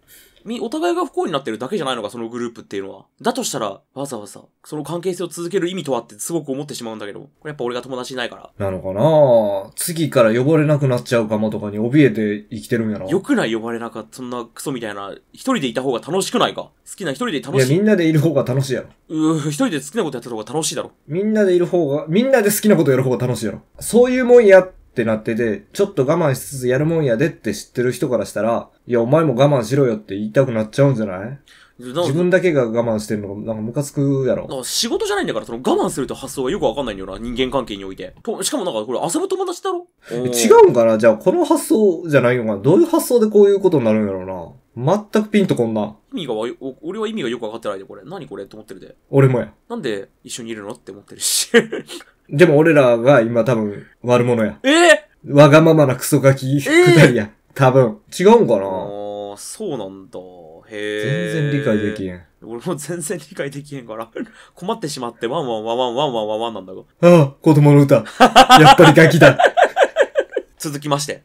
み、お互いが不幸になってるだけじゃないのか、そのグループっていうのは。だとしたら、わざわざ、その関係性を続ける意味とはってすごく思ってしまうんだけど、これやっぱ俺が友達いないから。なのかな次から呼ばれなくなっちゃうかもとかに怯えて生きてるんやろ。よくない呼ばれなかった、そんなクソみたいな、一人でいた方が楽しくないか。好きな一人で楽しい。いや、みんなでいる方が楽しいやろ。うー、一人で好きなことやってた方が楽しいだろ。みんなでいる方が、みんなで好きなことやる方が楽しいやろ。そういうもんやって、ってなってて、ちょっと我慢しつつやるもんやでって知ってる人からしたら、いや、お前も我慢しろよって言いたくなっちゃうんじゃない自分だけが我慢してるのなんかムカつくやろ。仕事じゃないんだから、その我慢するって発想がよくわかんないんだよな、人間関係において。としかもなんかこれ遊ぶ友達だろ違うんかなじゃあこの発想じゃないのかなどういう発想でこういうことになるんやろうな全くピンとこんな。意味が俺は意味がよくわかってないで、これ。何これと思ってるで。俺もや。なんで一緒にいるのって思ってるし。でも俺らは今多分悪者や。ええわがままなクソガキくだりや。多分。違うんかなああ、そうなんだ。へえ。全然理解できへん。俺も全然理解できへんから、困ってしまって、ワンワンワンワンワンワンワンワンなんだが。ああ、子供の歌。やっぱりガキだ。続きまして、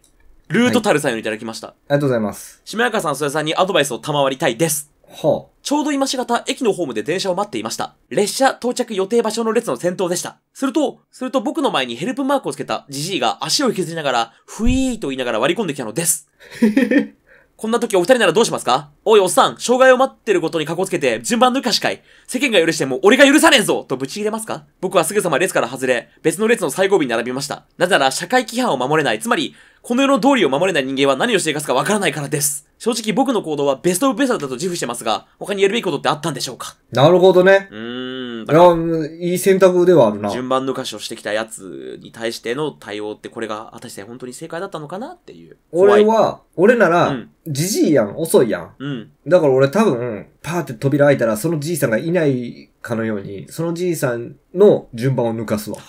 ルートタルさんをいただきました。ありがとうございます。しもやかさん、そやさんにアドバイスを賜りたいです。はあ、ちょうど今しがた駅のホームで電車を待っていました。列車到着予定場所の列の先頭でした。すると、すると僕の前にヘルプマークをつけたじじいが足を引きずりながら、ふいーと言いながら割り込んできたのです。こんな時お二人ならどうしますかおいおっさん、障害を待ってることにかこつけて順番抜かしかい。世間が許しても俺が許さねえぞとぶち切れますか僕はすぐさま列から外れ、別の列の最後尾に並びました。なぜなら社会規範を守れない、つまりこの世の道理を守れない人間は何をしていかすかわからないからです。正直僕の行動はベストオブベストだと自負してますが、他にやるべきことってあったんでしょうかなるほどね。うーん。いや、いい選択ではあるな。順番抜かしをしてきたやつに対しての対応ってこれが果たして本当に正解だったのかなっていう。俺は、俺なら、じじいやん、遅いやん。うん。だから俺多分、パーって扉開いたらそのじいさんがいないかのように、そのじいさんの順番を抜かすわ。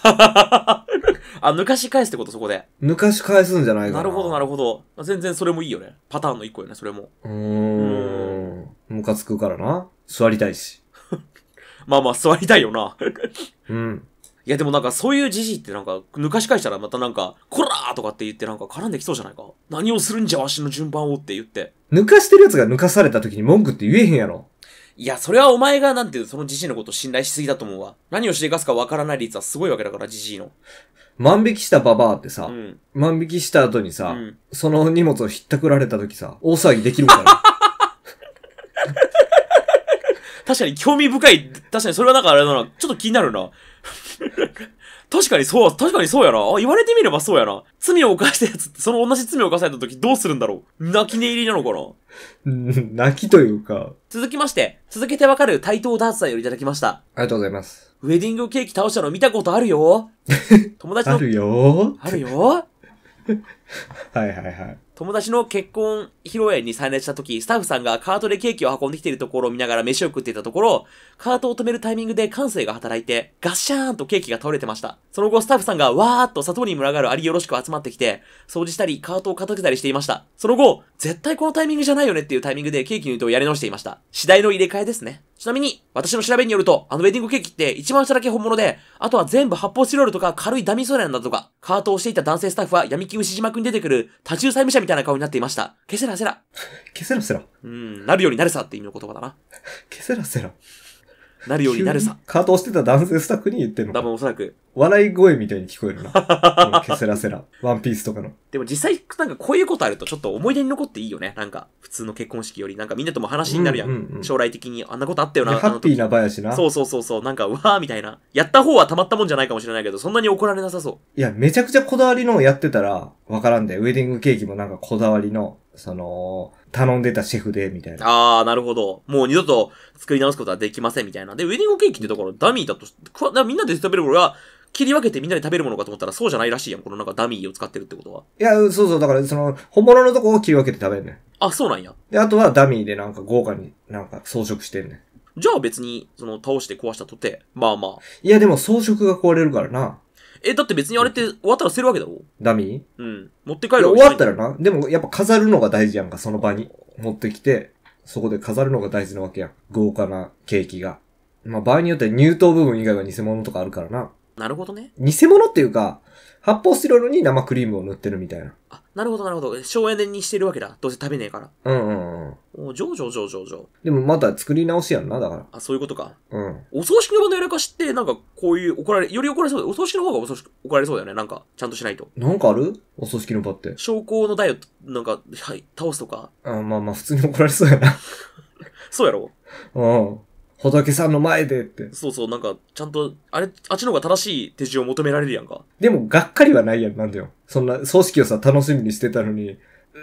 あ、抜かし返すってことそこで。抜かし返すんじゃないかな。なるほど、なるほど。全然それもいいよね。パターンの一個よね、それも。うーん。ムカつくからな。座りたいし。まあまあ、座りたいよな。うん。いやでもなんかそういうじじいってなんか抜かし返したらまたなんか、こらーとかって言ってなんか絡んできそうじゃないか何をするんじゃわしの順番をって言って。抜かしてるやつが抜かされた時に文句って言えへんやろ。いや、それはお前がなんていう、そのじじいのことを信頼しすぎだと思うわ。何をしでかすかわからない率はすごいわけだから、じじいの。万引きしたババアってさ、うん、万引きした後にさ、うん、その荷物をひったくられた時さ、大騒ぎできるから。確かに興味深い。確かにそれはなんかあれだな。ちょっと気になるな。確かにそう、確かにそうやな。言われてみればそうやな。罪を犯したやつって、その同じ罪を犯された時どうするんだろう泣き寝入りなのかな 泣きというか、続きまして、続けてわかる対等ダーツさんよりいただきました。ありがとうございます。ウェディングケーキ倒したの見たことあるよ 友達の。あるよあるよはいはいはい。友達の結婚披露宴に参列した時、スタッフさんがカートでケーキを運んできているところを見ながら飯を食っていたところ、カートを止めるタイミングで感性が働いて、ガッシャーンとケーキが倒れてました。その後、スタッフさんがわーっと砂糖に群がるありよろしく集まってきて、掃除したり、カートを片付けたりしていました。その後、絶対このタイミングじゃないよねっていうタイミングでケーキの糸をやり直していました。次第の入れ替えですね。ちなみに、私の調べによると、あのウェディングケーキって一番下だけ本物で、あとは全部発泡スチロールとか軽いダミソレなんだとか、カートをしていた男性スタッフは闇金牛島くんに出てくる多重債務者みたいな顔になっていました。せら。消せセせセうん、なるようになれさって意味の言葉だな。消せらせラ。なるようになるさ。カートをしてた男性スタッフに言ってんの多分おそらく。笑い声みたいに聞こえるな。このケセラセラ。ワンピースとかの。でも実際、なんかこういうことあるとちょっと思い出に残っていいよね。なんか、普通の結婚式より、なんかみんなとも話になるやん。うんうんうん、将来的にあんなことあったよな。ハッピーなばやしな。そうそうそうそう。なんか、うわーみたいな。やった方はたまったもんじゃないかもしれないけど、そんなに怒られなさそう。いや、めちゃくちゃこだわりのをやってたら、わからんで、ウェディングケーキもなんかこだわりの、その、頼んでたシェフで、みたいな。ああ、なるほど。もう二度と作り直すことはできません、みたいな。で、ウェディングケーキってだからダミーだと、だかみんなで食べるものは、切り分けてみんなで食べるものかと思ったらそうじゃないらしいやん。このなんかダミーを使ってるってことは。いや、そうそう。だからその、本物のとこを切り分けて食べるねん。あ、そうなんや。で、あとはダミーでなんか豪華になんか装飾してんねん。じゃあ別に、その、倒して壊したとて、まあまあ。いや、でも装飾が壊れるからな。え、だって別にあれって終わったら捨てるわけだろダミーうん。持って帰るわけ終わったらな。でもやっぱ飾るのが大事やんか、その場に。持ってきて、そこで飾るのが大事なわけやん。豪華なケーキが。まあ場合によっては入刀部分以外は偽物とかあるからな。なるほどね。偽物っていうか、発泡スチロールに生クリームを塗ってるみたいな。あ、なるほどなるほど。省エネにしてるわけだ。どうせ食べねえから。うんうんうん。お上々上々上。でもまた作り直しやんな、だから。あ、そういうことか。うん。お葬式の場のやらかしって、なんかこういう怒られ、より怒られそうだ。お葬式の方がお葬式怒られそうだよね。なんか、ちゃんとしないと。なんかあるお葬式の場って。証拠の台を、なんか、はい、倒すとか。うん、まあまあ、普通に怒られそうやな。そうやろうん。仏さんの前でって。そうそう、なんか、ちゃんと、あれ、あっちの方が正しい手順を求められるやんか。でも、がっかりはないやん、なんだよ。そんな、葬式をさ、楽しみにしてたのに、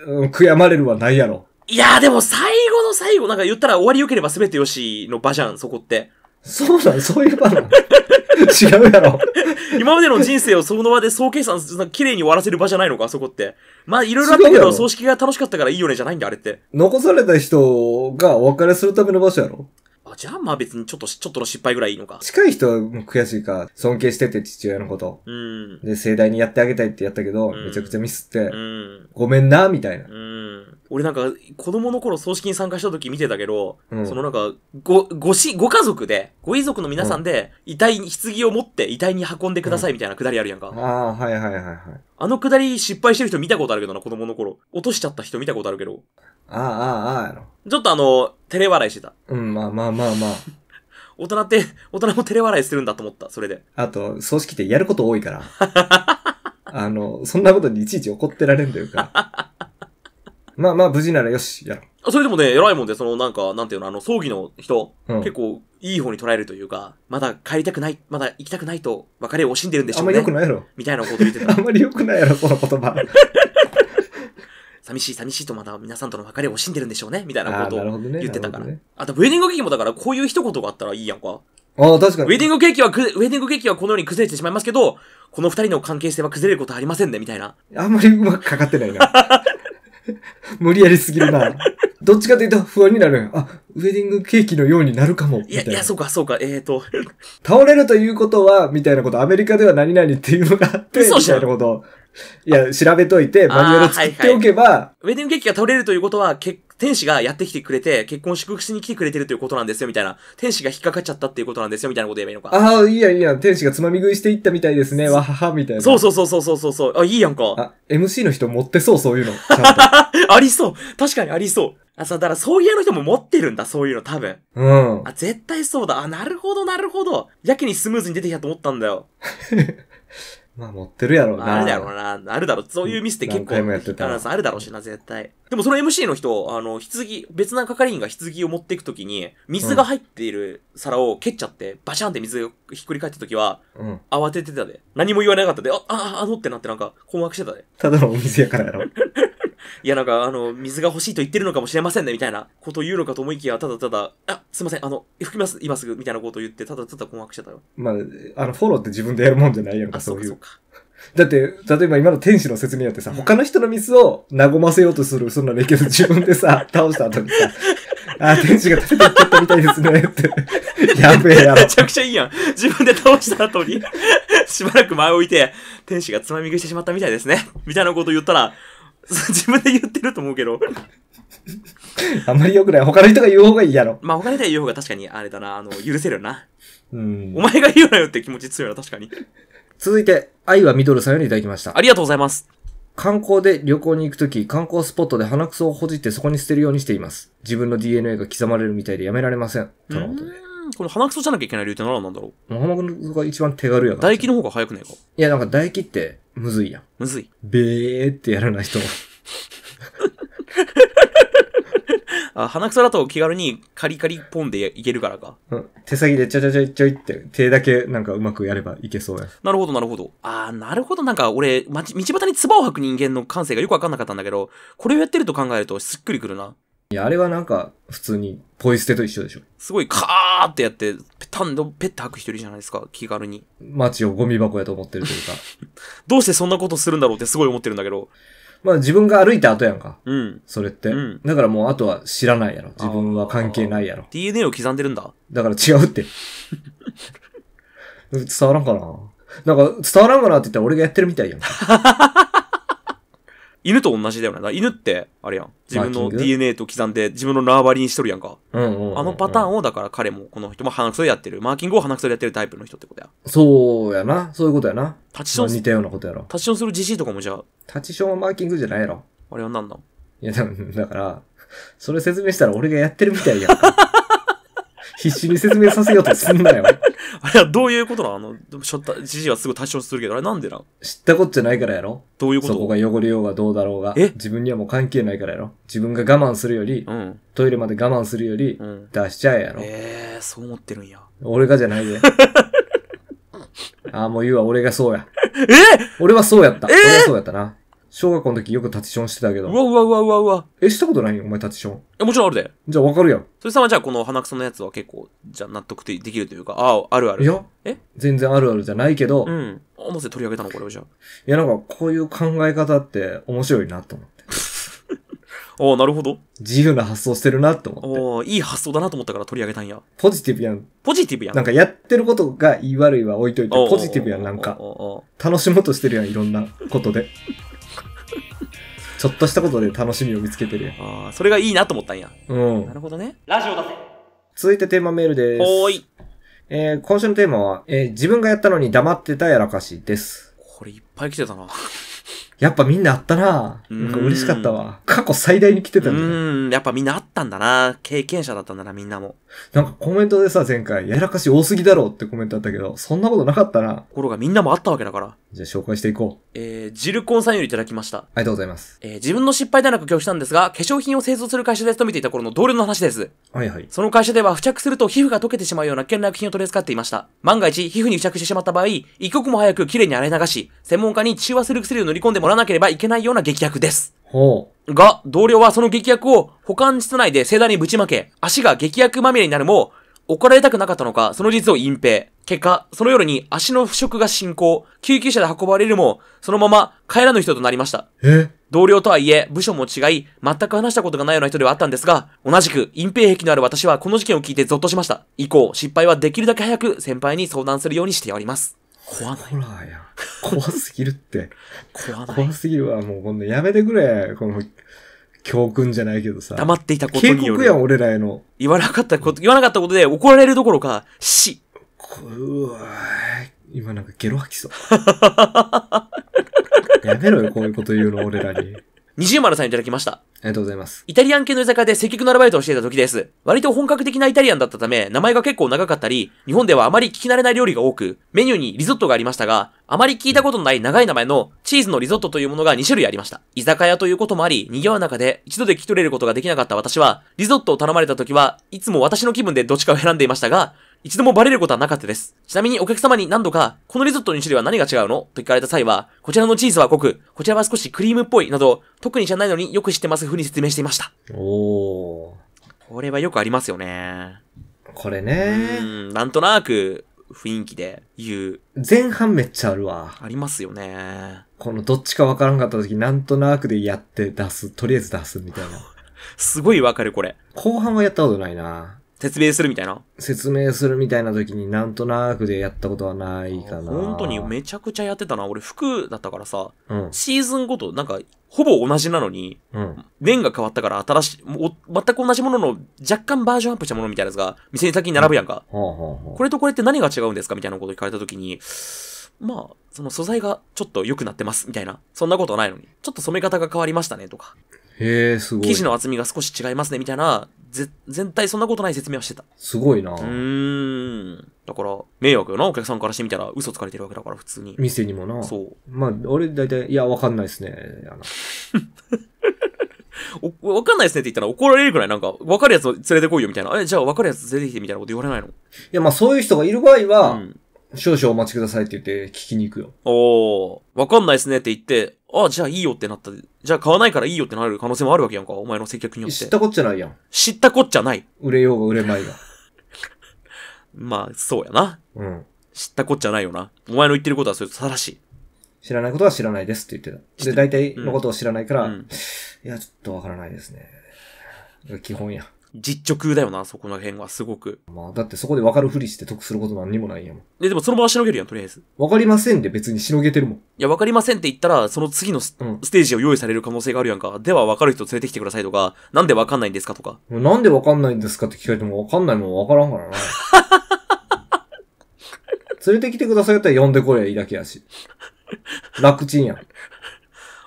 うん、悔やまれるはないやろ。いやーでも最後の最後、なんか言ったら終わり良ければ全てよしの場じゃん、そこって。そうなん、そういう場なの違うやろ。今までの人生をその場で総計算、綺麗に終わらせる場じゃないのか、そこって。まあ、いろいろあったけど、葬式が楽しかったからいいよね、じゃないんだ、あれって。残された人がお別れするための場所やろあ、じゃあまあ別にちょっと、ちょっとの失敗ぐらいいいのか。近い人は悔しいか、尊敬してて父親のこと。うん。で、盛大にやってあげたいってやったけど、うん、めちゃくちゃミスって、うん、ごめんな、みたいな。うん。俺なんか、子供の頃葬式に参加した時見てたけど、うん、そのなんか、ご、ごし、ご家族で、ご遺族の皆さんで、遺体に、棺を持って遺体に運んでくださいみたいなくだりあるやんか。うん、ああ、はいはいはいはい。あのくだり失敗してる人見たことあるけどな、子供の頃。落としちゃった人見たことあるけど。ああ、ああ、ああやろ。ちょっとあの、照れ笑いしてた。うん、まあまあまあまあ。大人って、大人も照れ笑いするんだと思った、それで。あと、葬式ってやること多いから。あの、そんなことにいちいち怒ってられんというか。まあまあ、無事ならよし、やろう。それでもね、偉いもんで、そのなんか、なんていうの、あの、葬儀の人、うん結構いい方に捉えるというか、まだ帰りたくない、まだ行きたくないと別れを惜しんでるんでしあょんうまり良。くないやろ。みたいなこと言ってた あ。んまり良くないやろ、この言葉。寂しい寂しいとまだ皆さんとの別れを惜しんでるんでしょうね、みたいなことを。言ってたからあと、ウェディングケーキもだから、こういう一言があったらいいやんか。ああ、確かに。ウェディングケーキはく、ウェディングケーキはこのように崩れてしまいますけど、この二人の関係性は崩れることはありませんね、みたいな。あんまりうまくかかってないな。無理やりすぎるな。どっちかというと不安になる。あ、ウェディングケーキのようになるかも。いや、いや、そうか、そうか、えーと。倒れるということは、みたいなこと、アメリカでは何々っていうのがあって、みたいなこと。いや、調べといて、マニュアル作っておけば、はいはい、ウェディングケーキが倒れるということは、天使がやってきてくれて、結婚祝福しに来てくれてるということなんですよ、みたいな。天使が引っかかっちゃったっていうことなんですよ、みたいなこと言えばいいのか。ああ、いいやいいや、天使がつまみ食いしていったみたいですね、わはは、みたいな。そうそうそうそうそうそう。あ、いいやんか。あ、MC の人持ってそう、そういうの。ありそう。確かにありそう。あ、そう、だからそういうの人も持ってるんだ、そういうの多分。うん。あ、絶対そうだ。あ、なるほど、なるほど。やけにスムーズに出てきたと思ったんだよ。まあ持ってるやろうな。あるだろうな。あるだろう。そういうミスって結構、何回もやってたあるだろうしな、絶対。でもその MC の人、あの、棺、別な係員が棺を持っていくときに、水が入っている皿を蹴っちゃって、バシャンって水がひっくり返ったときは、うん、慌ててたで。何も言わなかったで、あ、あ、あのってなってなんか困惑してたで。ただのお水やからやろ。いや、なんか、あの、水が欲しいと言ってるのかもしれませんね、みたいなことを言うのかと思いきや、ただただ、あ、すいません、あの、吹きます、今すぐ、みたいなことを言って、ただただ困惑してたよ。まあ、あの、フォローって自分でやるもんじゃないやんか、そういう。そうか。だって、例えば今の天使の説明やってさ、他の人の水を和ませようとする、そんなねけど自分でさ、倒した後にさ、あ、天使が食べちゃったみたいですね、って。やべえやろ。めちゃくちゃいいやん。自分で倒した後に、しばらく前を置いて、天使がつまみ食いしてしまったみたいですね。みたいなこと言ったら、自分で言ってると思うけど。あんまり良くない。他の人が言う方がいいやろ。まあ他の人が言う方が確かにあれだな、あの、許せるな。うん。お前が言うなよって気持ち強いな、確かに。続いて、愛はミドルさんよりいただきました。ありがとうございます。観光で旅行に行くとき、観光スポットで鼻くそをほじってそこに捨てるようにしています。自分の DNA が刻まれるみたいでやめられません。とのことで。この鼻くそじゃなきゃいけない理由って何なんだろう鼻くそが一番手軽やから。唾液の方が早くないかいや、なんか唾液って、むずいやん。むずい。べーってやらないと。あ、鼻くそだと気軽にカリカリポンでいけるからか。うん。手先でちょちょちょちょいって、手だけなんかうまくやればいけそうや。なるほど、なるほど。ああ、なるほど。なんか俺、まち道端に唾を吐く人間の感性がよくわかんなかったんだけど、これをやってると考えるとすっくりくるな。いや、あれはなんか、普通に、ポイ捨てと一緒でしょ。すごいカーってやって、ペタンド、ペッて吐く人じゃないですか、気軽に。街をゴミ箱やと思ってるというか。どうしてそんなことするんだろうってすごい思ってるんだけど。まあ自分が歩いた後やんか。うん。それって。うん。だからもうあとは知らないやろ。自分は関係ないやろ。DNA を刻んでるんだ。だから違うって。伝わらんかな。なんか伝わらんかなって言ったら俺がやってるみたいやん。犬と同じだよね。犬って、あれやん。自分の DNA と刻んで自分の縄張りにしとるやんか。うんうんうんあのパターンを、だから彼もこの人も鼻くそでやってる。マーキングを鼻くそでやってるタイプの人ってことや。そうやな。そういうことやな。立ちション。似たようなことやろ。立チションするじじいとかもじゃあ。立ちションはマーキングじゃないやろ。あれは何なのいや、だから、それ説明したら俺がやってるみたいやん。必死に説明させようとすんなよ。あれはどういうことなの知事じはすぐ多少するけど、あれなんでなん知ったことじゃないからやろどういうことそこが汚れようがどうだろうが。え自分にはもう関係ないからやろ自分が我慢するより、うん、トイレまで我慢するより、うん、出しちゃえやろええー、そう思ってるんや。俺がじゃないで。ああ、もう言うわ、俺がそうや。え俺はそうやった。えー、俺はそうやったな。小学校の時よくタチションしてたけど。うわうわうわうわうわ。え、したことないお前タチション。え、もちろんあるで。じゃあわかるやん。それさまじゃあこの鼻くそのやつは結構、じゃあ納得できるというか、ああ、あるある。いや。え全然あるあるじゃないけど。うん。思って取り上げたのこれはじゃあ。いやなんかこういう考え方って面白いなと思って。あ あ、なるほど。自由な発想してるなって思って。ああ、いい発想だなと思ったから取り上げたんや。ポジティブやん。ポジティブやん。なんかやってることが言い悪いは置いといて、ポジティブやん、なんか。楽しもうとしてるやん、いろんなことで。ちょっとしたことで楽しみを見つけてるああ、それがいいなと思ったんや。うん。なるほどね。ラジオだぜ続いてテーマメールです。ほーい。えー今週のテーマは、えー自分がやったのに黙ってたやらかしです。これいっぱい来てたな。やっぱみんなあったなうんなんか嬉しかったわ。過去最大に来てたんだよ。ん、やっぱみんなあったんだな。経験者だったんだな、みんなも。なんかコメントでさ、前回、やらかし多すぎだろうってコメントあったけど、そんなことなかったな。心がみんなもあったわけだから。じゃあ紹介していこう。えー、ジルコンさんよりいただきました。ありがとうございます。えー、自分の失敗談なく拒否したんですが、化粧品を製造する会社で勤めていた頃の同僚の話です。はいはい。その会社では付着すると皮膚が溶けてしまうような危険品を取り扱っていました。万が一、皮膚に付着してしまった場合、一刻も早くきれいに洗い流し、専門家に中和する薬を塗り込んでもらわなければいけないような劇薬です。ほう。が、同僚はその劇薬を保管室内で盛大にぶちまけ、足が劇薬まみれになるも、怒られたくなかったのか、その実を隠蔽。結果、その夜に足の腐食が進行、救急車で運ばれるも、そのまま帰らぬ人となりました。え同僚とはいえ、部署も違い、全く話したことがないような人ではあったんですが、同じく隠蔽癖のある私はこの事件を聞いてゾッとしました。以降、失敗はできるだけ早く先輩に相談するようにしております。怖ない。ホラーや。怖すぎるって。怖ない。怖すぎるわ。もうこんなやめてくれ。この、教訓じゃないけどさ。黙っていたことによる。警告や俺らへの。言わなかったこと、言わなかったことで怒られるどころか、死。うわ今なんかゲロ吐きそう。やめろよ、こういうこと言うの、俺らに。20丸さんいただきました。ありがとうございます。イタリアン系の居酒屋で接客のアルバイトをしていた時です。割と本格的なイタリアンだったため、名前が結構長かったり、日本ではあまり聞き慣れない料理が多く、メニューにリゾットがありましたが、あまり聞いたことのない長い名前のチーズのリゾットというものが2種類ありました。居酒屋ということもあり、賑わう中で一度で聞き取れることができなかった私は、リゾットを頼まれた時はいつも私の気分でどっちかを選んでいましたが、一度もバレることはなかったです。ちなみにお客様に何度か、このリゾットの種類は何が違うのと聞かれた際は、こちらのチーズは濃く、こちらは少しクリームっぽいなど、特に知らないのによく知ってます風に説明していました。おー。これはよくありますよね。これね。うん、なんとなく、雰囲気で言う。前半めっちゃあるわ。ありますよね。このどっちかわからんかった時、なんとなくでやって出す、とりあえず出すみたいな。すごいわかる、これ。後半はやったことないな。説明するみたいな。説明するみたいな時になんとなくでやったことはないかな。本当にめちゃくちゃやってたな。俺服だったからさ、うん、シーズンごとなんかほぼ同じなのに、うん、年が変わったから新しい、も全く同じものの若干バージョンアップしたものみたいなやつが店に先に並ぶやんか、うん。これとこれって何が違うんですかみたいなこと聞かれた時に、まあ、その素材がちょっと良くなってますみたいな。そんなことはないのに。ちょっと染め方が変わりましたねとか。へえ、すごい。生地の厚みが少し違いますねみたいな全体そんなことない説明はしてた。すごいなうーん。だから、迷惑よな、お客さんからしてみたら嘘つかれてるわけだから、普通に。店にもな。そう。まあ、俺大体、いや、わかんないですね。あの わかんないですねって言ったら怒られるくらいなんか、わかるやつを連れてこいよみたいな。え、じゃあわかるやつ連れてきてみたいなこと言われないのいや、まあそういう人がいる場合は、うん少々お待ちくださいって言って聞きに行くよ。おー、わかんないですねって言って、ああ、じゃあいいよってなった。じゃあ買わないからいいよってなる可能性もあるわけやんか。お前の接客によって。知ったこっちゃないやん。知ったこっちゃない。売れようが売れまいが。まあ、そうやな。うん。知ったこっちゃないよな。お前の言ってることはそれと正しい。知らないことは知らないですって言ってた。で、大体のことを知らないから、うんいや、ちょっとわからないですね。基本や。実直だよな、そこの辺は、すごく。まあ、だってそこで分かるふりして得することなんにもないやもん。で、でもその場はしのげるやん、とりあえず。分かりませんで別にしのげてるもん。いや、分かりませんって言ったら、その次のス,、うんステージを用意される可能性があるやんか。では、分かる人連れてきてくださいとか、なんで分かんないんですかとか。なんで分かんないんですかって聞かれても分かんないもん分からんからな。連れてきてくださいやったら呼んでこいいだけやし。楽ちんやん。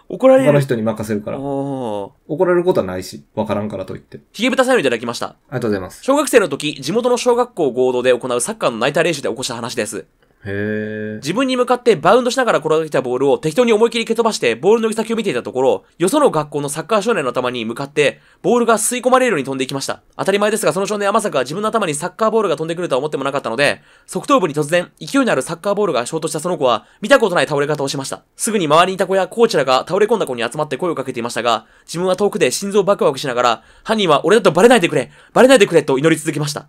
怒られる他の人に任せるから。怒られることはないし、わからんからといって。ヒゲブタさんをいただきました。ありがとうございます。小学生の時、地元の小学校合同で行うサッカーのナイター練習で起こした話です。へ自分に向かってバウンドしながら転がってきたボールを適当に思い切り蹴飛ばして、ボールの行き先を見ていたところ、よその学校のサッカー少年の頭に向かって、ボールが吸い込まれるように飛んでいきました。当たり前ですが、その少年はまさか自分の頭にサッカーボールが飛んでくるとは思ってもなかったので、側頭部に突然、勢いのあるサッカーボールが衝突したその子は、見たことない倒れ方をしました。すぐに周りにいた子やコーチらが倒れ込んだ子に集まって声をかけていましたが、自分は遠くで心臓バクバクしながら、犯人は俺だとバレないでくれバレないでくれと祈り続けました。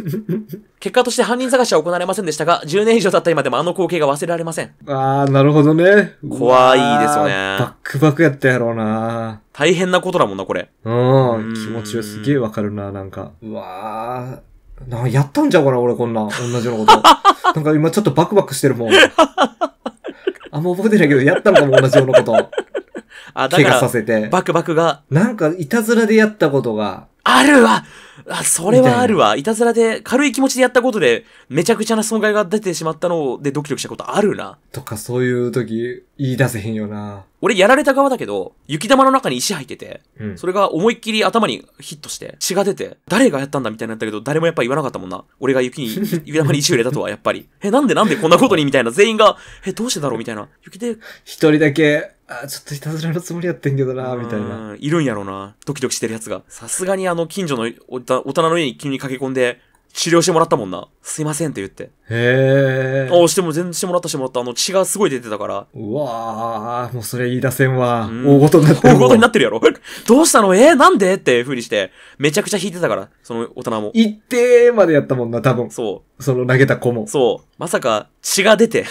結果として犯人探しは行われませんでしたが、10年以上上経った今でもあの光景が忘れられません。ああ、なるほどね。怖いですよね。バックバックやったやろうな。大変なことだもんな、これ。うん。気持ちがすげえわかるな、なんか。うわあ。なんかやったんじゃうかな、俺こんな。同じようなこと。なんか今ちょっとバクバクしてるもん。あんま覚えてないけど、やったのかも同じようなこと。あ、だから。怪我させて。バクバクが。なんか、いたずらでやったことが。あるわあ、それはあるわ。いたずらで、軽い気持ちでやったことで、めちゃくちゃな損害が出てしまったのでドキドキしたことあるな。とか、そういう時、言い出せへんよな。俺、やられた側だけど、雪玉の中に石入ってて、うん、それが思いっきり頭にヒットして、血が出て、誰がやったんだみたいになったけど、誰もやっぱ言わなかったもんな。俺が雪に、雪玉に石入れたとは、やっぱり。え、なんでなんでこんなことにみたいな。全員が、え、どうしてだろうみたいな。雪で。一人だけ、あ、ちょっといたずらのつもりやってんけどな、みたいな。いるんやろうな。ドキドキしてるやつが。さすがにあの、近所のおた大人の家に急に駆け込んで、治療してもらったもんな。すいませんって言って。へえ。あ、しても全然してもらったしてもらった。あの血がすごい出てたから。うわー、もうそれ言い出せんわ。うん、大ごとになってる。大ごとになってるやろ。どうしたのえー、なんでって風にして、めちゃくちゃ引いてたから、その大人も。一定までやったもんな、多分。そう。その投げた子も。そう。まさか血が出て。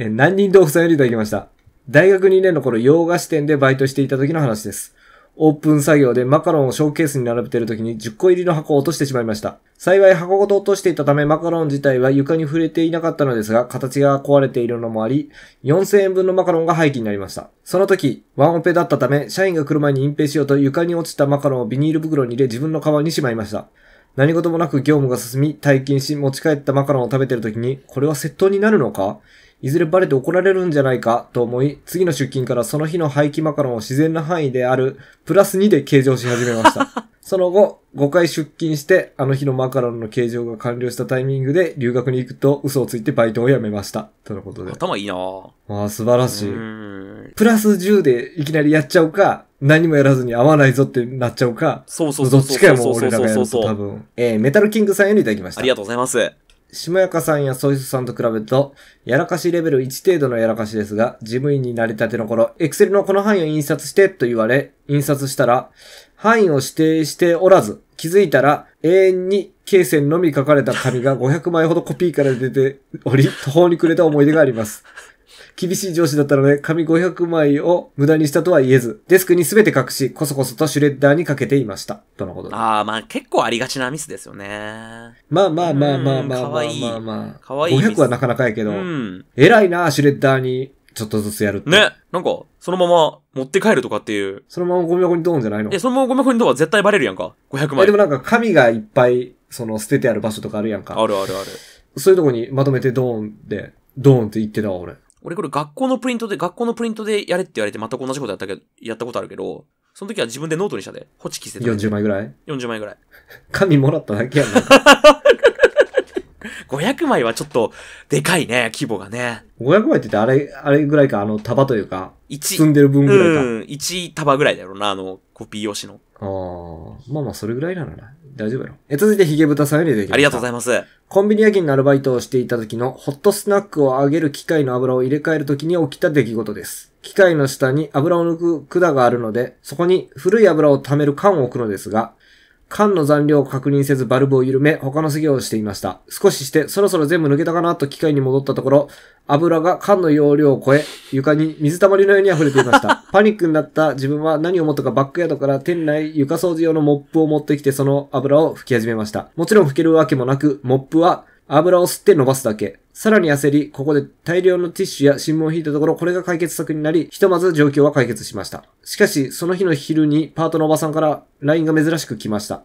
え何人豆腐さんよりいただきました。大学2年の頃、洋菓子店でバイトしていた時の話です。オープン作業でマカロンをショーケースに並べている時に10個入りの箱を落としてしまいました。幸い箱ごと落としていたためマカロン自体は床に触れていなかったのですが、形が壊れているのもあり、4000円分のマカロンが廃棄になりました。その時、ワンオペだったため、社員が来る前に隠蔽しようと床に落ちたマカロンをビニール袋に入れ自分のカバンにしまいました。何事もなく業務が進み、退勤し持ち帰ったマカロンを食べている時に、これは窃盗になるのかいずれバレて怒られるんじゃないかと思い、次の出勤からその日の廃棄マカロンを自然な範囲である、プラス2で計上し始めました。その後、5回出勤して、あの日のマカロンの計上が完了したタイミングで留学に行くと嘘をついてバイトを辞めました。とのことで。頭いいなああ、素晴らしい。プラス10でいきなりやっちゃうか、何もやらずに合わないぞってなっちゃうか、そうそうそう。どっちかやもう俺らがやると多分。えー、メタルキングさんよりいただきました。ありがとうございます。しもやかさんやソイスさんと比べると、やらかしレベル1程度のやらかしですが、事務員になりたての頃、Excel のこの範囲を印刷してと言われ、印刷したら、範囲を指定しておらず、気づいたら永遠に罫線のみ書かれた紙が500枚ほどコピーから出ており、途方に暮れた思い出があります。厳しい上司だったので、紙500枚を無駄にしたとは言えず、デスクに全て隠し、こそこそとシュレッダーにかけていました。とのことああ、まあ結構ありがちなミスですよね。まあまあまあまあまあまあまあまあ。かわいい。500はなかなかやけど、うん、偉いな、シュレッダーにちょっとずつやるって。ね。なんか、そのまま持って帰るとかっていう。そのままゴミ箱にドーンじゃないのえ、そのままゴミ箱にドーンは絶対バレるやんか。500枚。でもなんか紙がいっぱい、その捨ててある場所とかあるやんか。あるあるある。そういうとこにまとめてドーンで、ドーンって言ってたわ、俺。俺これ学校のプリントで、学校のプリントでやれって言われて全く同じことやったけど、やったことあるけど、その時は自分でノートにしたで、ホチキスで。40枚ぐらい ?40 枚ぐらい。紙もらっただけやん。500枚はちょっと、でかいね、規模がね。500枚って言って、あれ、あれぐらいか、あの、束というか、積んでる分ぐらいか。うん、1束ぐらいだろうな、あの、コピー用紙の。ああ、まあまあ、それぐらいならね。大丈夫やろ。え、続いてヒゲブタさんよりてきまありがとうございます。コンビニ焼きのアルバイトをしていた時の、ホットスナックを揚げる機械の油を入れ替える時に起きた出来事です。機械の下に油を抜く管があるので、そこに古い油を溜める缶を置くのですが、缶の残量を確認せずバルブを緩め、他の作業をしていました。少しして、そろそろ全部抜けたかなと機械に戻ったところ、油が缶の容量を超え、床に水たまりのように溢れていました。パニックになった自分は何をもったかバックヤードから店内床掃除用のモップを持ってきてその油を拭き始めました。もちろん拭けるわけもなく、モップは油を吸って伸ばすだけ。さらに焦り、ここで大量のティッシュや新聞を引いたところ、これが解決策になり、ひとまず状況は解決しました。しかし、その日の昼にパートのおばさんから LINE が珍しく来ました。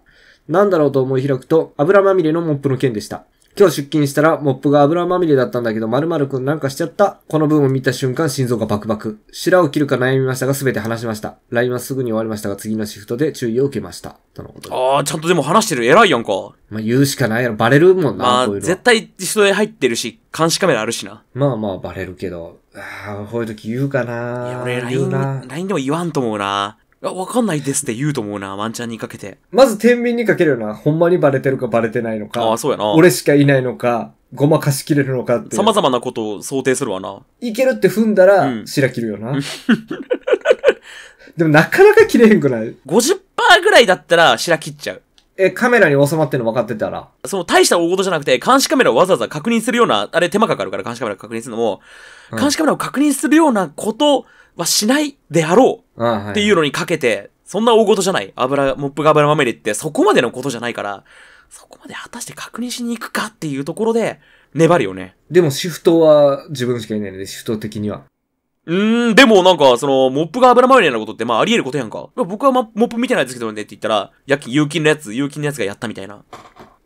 なんだろうと思い開くと、油まみれのモップの件でした。今日出勤したら、モップが油まみれだったんだけど、〇〇くんなんかしちゃった。この文を見た瞬間、心臓がバクバク。白を切るか悩みましたが、すべて話しました。LINE はすぐに終わりましたが、次のシフトで注意を受けました。とのことああ、ちゃんとでも話してる。偉いやんか。まあ、言うしかないやろ。バレるもんな、まあ、うう絶対人で入ってるし、監視カメラあるしな。まあまあ、バレるけど。ああ、こういう時言うかな。いや、俺 LINE、LINE でも言わんと思うな。わかんないですって言うと思うな、ワンチャンにかけて。まず天秤にかけるよな。ほんまにバレてるかバレてないのか。ああ、そうやな。俺しかいないのか、ごまかしきれるのかって。様々なことを想定するわな。いけるって踏んだら、白切るよな。でもなかなか切れへんくない ?50% ぐらいだったら白切っちゃう。え、カメラに収まってんの分かってたらその大した大事じゃなくて、監視カメラをわざわざ確認するような、あれ手間かかるから監視カメラ確認するのも、うん、監視カメラを確認するようなことはしないであろう。っていうのにかけて、そんな大事じゃない。油、モップが油まみれってそこまでのことじゃないから、そこまで果たして確認しに行くかっていうところで、粘るよね。でもシフトは自分しかいないので、シフト的には。うーん、でもなんか、その、モップが油まみれになことって、まああり得ることやんか。僕は、ま、モップ見てないですけどねって言ったら、夜勤、有金のやつ、有金のやつがやったみたいな。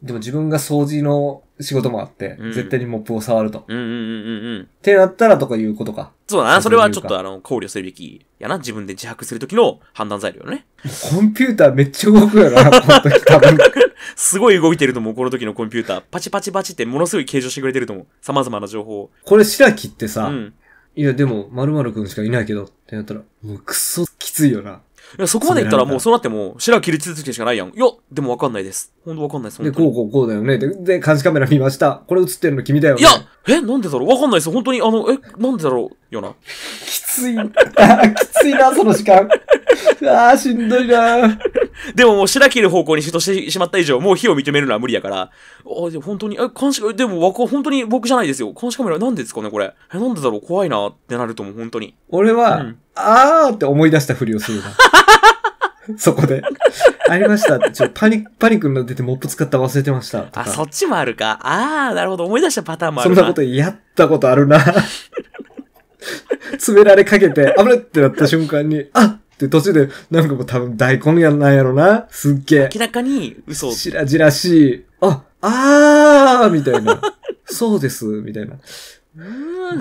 でも自分が掃除の仕事もあって、うん、絶対にモップを触ると。うんうんうんうん。ってなったらとかいうことか。そうだな、それはちょっとあの、考慮するべきやな、自分で自白するときの判断材料ね。コンピューターめっちゃ動くよな、この時多分。すごい動いてると思う、この時のコンピューター。パチパチパチってものすごい計上してくれてると思う。様々な情報これ、白木ってさ、うん、いや、でも、〇〇くんしかいないけど、ってなったら、もうクソきついよな。いやそこまで言ったらもうそうなっても、白切り続けるしかないやん。いや、でもわかんないです。ほんとわかんないです。で、こうこうこうだよね。で、で監視カメラ見ました。これ映ってるの君だよ、ね。いやえなんでだろうわかんないです。本当に、あの、えなんでだろうよな。きつい。きついな、その時間。ああ、しんどいな。でももう白切る方向にシフトしてしまった以上、もう火を認めるのは無理やから。あで本当に、え、監視、でもわは本当に僕じゃないですよ。監視カメラなんでですかね、これ。え、なんでだろう怖いなってなると思う、本当に。俺は、うん、あーって思い出したふりをする そこで。ありました。ちょパニック、パニックになっててモップ使った忘れてました。あ、そっちもあるか。あー、なるほど。思い出したパターンもあるな。そんなことやったことあるな。詰められかけて、危ねってなった瞬間に、あっって途中で、なんかもう多分大根やんなんやろな。すっげえ。明らかに嘘。しらじらしい。あ、あーみたいな。そうです、みたいな。ま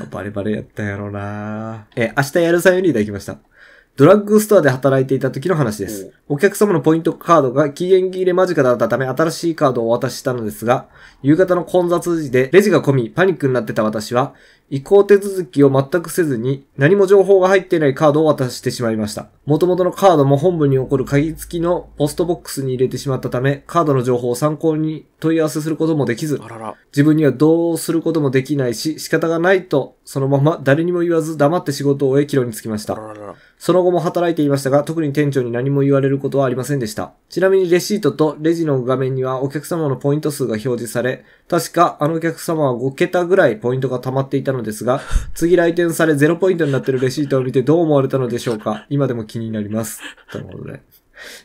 あ、バレバレやったんやろうなえ、明日やるさんよりいただきました。ドラッグストアで働いていた時の話です。お客様のポイントカードが期限切れ間近だったため新しいカードをお渡ししたのですが、夕方の混雑時でレジが混みパニックになってた私は、移行手続きを全くせずに、何も情報が入っていないカードを渡してしまいました。元々のカードも本部に起こる鍵付きのポストボックスに入れてしまったため、カードの情報を参考に問い合わせすることもできず、自分にはどうすることもできないし、仕方がないと、そのまま誰にも言わず黙って仕事を終え帰路につきました。その後も働いていましたが、特に店長に何も言われることはありませんでした。ちなみにレシートとレジの画面にはお客様のポイント数が表示され、確か、あのお客様は5桁ぐらいポイントが溜まっていたのですが、次来店され0ポイントになってるレシートを見てどう思われたのでしょうか今でも気になります。とことで。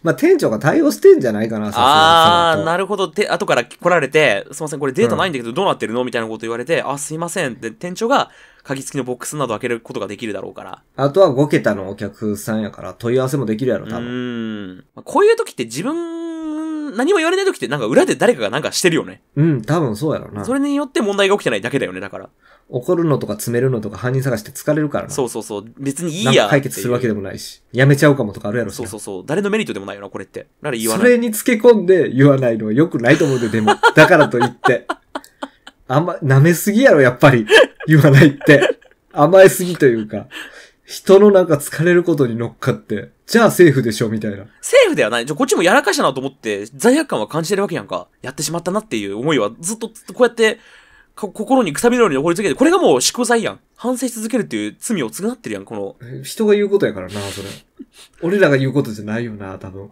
まあ、店長が対応してんじゃないかな、ああ、なるほど。で、後から来られて、すいません、これデータないんだけど、どうなってるのみたいなこと言われて、うん、あ、すいません。で、店長が、鍵付きのボックスなど開けることができるだろうから。あとは5桁のお客さんやから、問い合わせもできるやろ、多分。うん。こういう時って自分何も言われない時ってなんか裏で誰かがなんかしてるよね。うん、多分そうやろな。それによって問題が起きてないだけだよね、だから。怒るのとか詰めるのとか犯人探して疲れるからな。そうそうそう。別にいいや。解決するわけでもないし。やめちゃうかもとかあるやろそうそうそう。誰のメリットでもないよな、これって。なら言わない。それにつけ込んで言わないのは良くないと思うで、でも。だからと言って。あんま、舐めすぎやろ、やっぱり。言わないって。甘えすぎというか。人のなんか疲れることに乗っかって。じゃあセーフでしょみたいな。セーフではない。じゃこっちもやらかしたなと思って、罪悪感は感じてるわけやんか。やってしまったなっていう思いはずっとこうやって、心にくさびのように残り続けて、これがもう宿罪やん。反省し続けるっていう罪を償ってるやん、この。人が言うことやからな、それ。俺らが言うことじゃないよな、多分。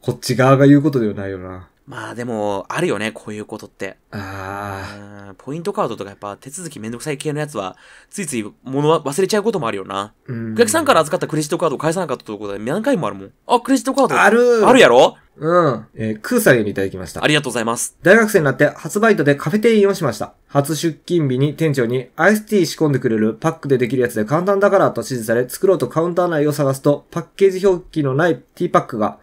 こっち側が言うことではないよな。まあでも、あるよね、こういうことって。ああ。ポイントカードとかやっぱ手続きめんどくさい系のやつは、ついつい物は忘れちゃうこともあるよな。うん。お客さんから預かったクレジットカードを返さなかったということで何回もあるもん。あ、クレジットカードあるあるやろうん。えー、クーサリよりいただきました。ありがとうございます。大学生になって初バイトでカフェ店員をしました。初出勤日に店長にアイスティー仕込んでくれるパックでできるやつで簡単だからと指示され、作ろうとカウンター内を探すと、パッケージ表記のないティーパックが、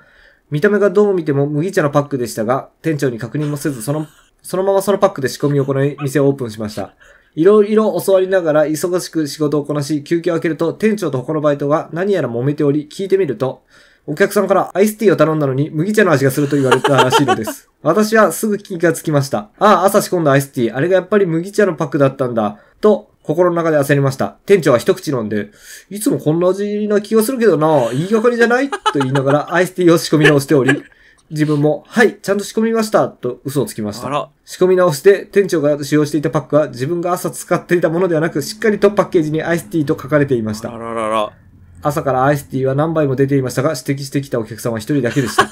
見た目がどう見ても麦茶のパックでしたが、店長に確認もせず、その、そのままそのパックで仕込みを行い、店をオープンしました。いろいろ教わりながら忙しく仕事をこなし、休憩を開けると、店長と他のバイトが何やら揉めており、聞いてみると、お客さんからアイスティーを頼んだのに麦茶の味がすると言われたらしいのです。私はすぐ気がつきました。ああ、朝仕込んだアイスティー、あれがやっぱり麦茶のパックだったんだ。と、心の中で焦りました。店長は一口飲んで、いつもこんな味な気がするけどな、言いがかりじゃないと言いながら アイスティーを仕込み直しており、自分も、はい、ちゃんと仕込みました、と嘘をつきました。仕込み直して、店長が使用していたパックは自分が朝使っていたものではなく、しっかりとパッケージにアイスティーと書かれていました。ららら朝からアイスティーは何杯も出ていましたが、指摘してきたお客様は一人だけでした。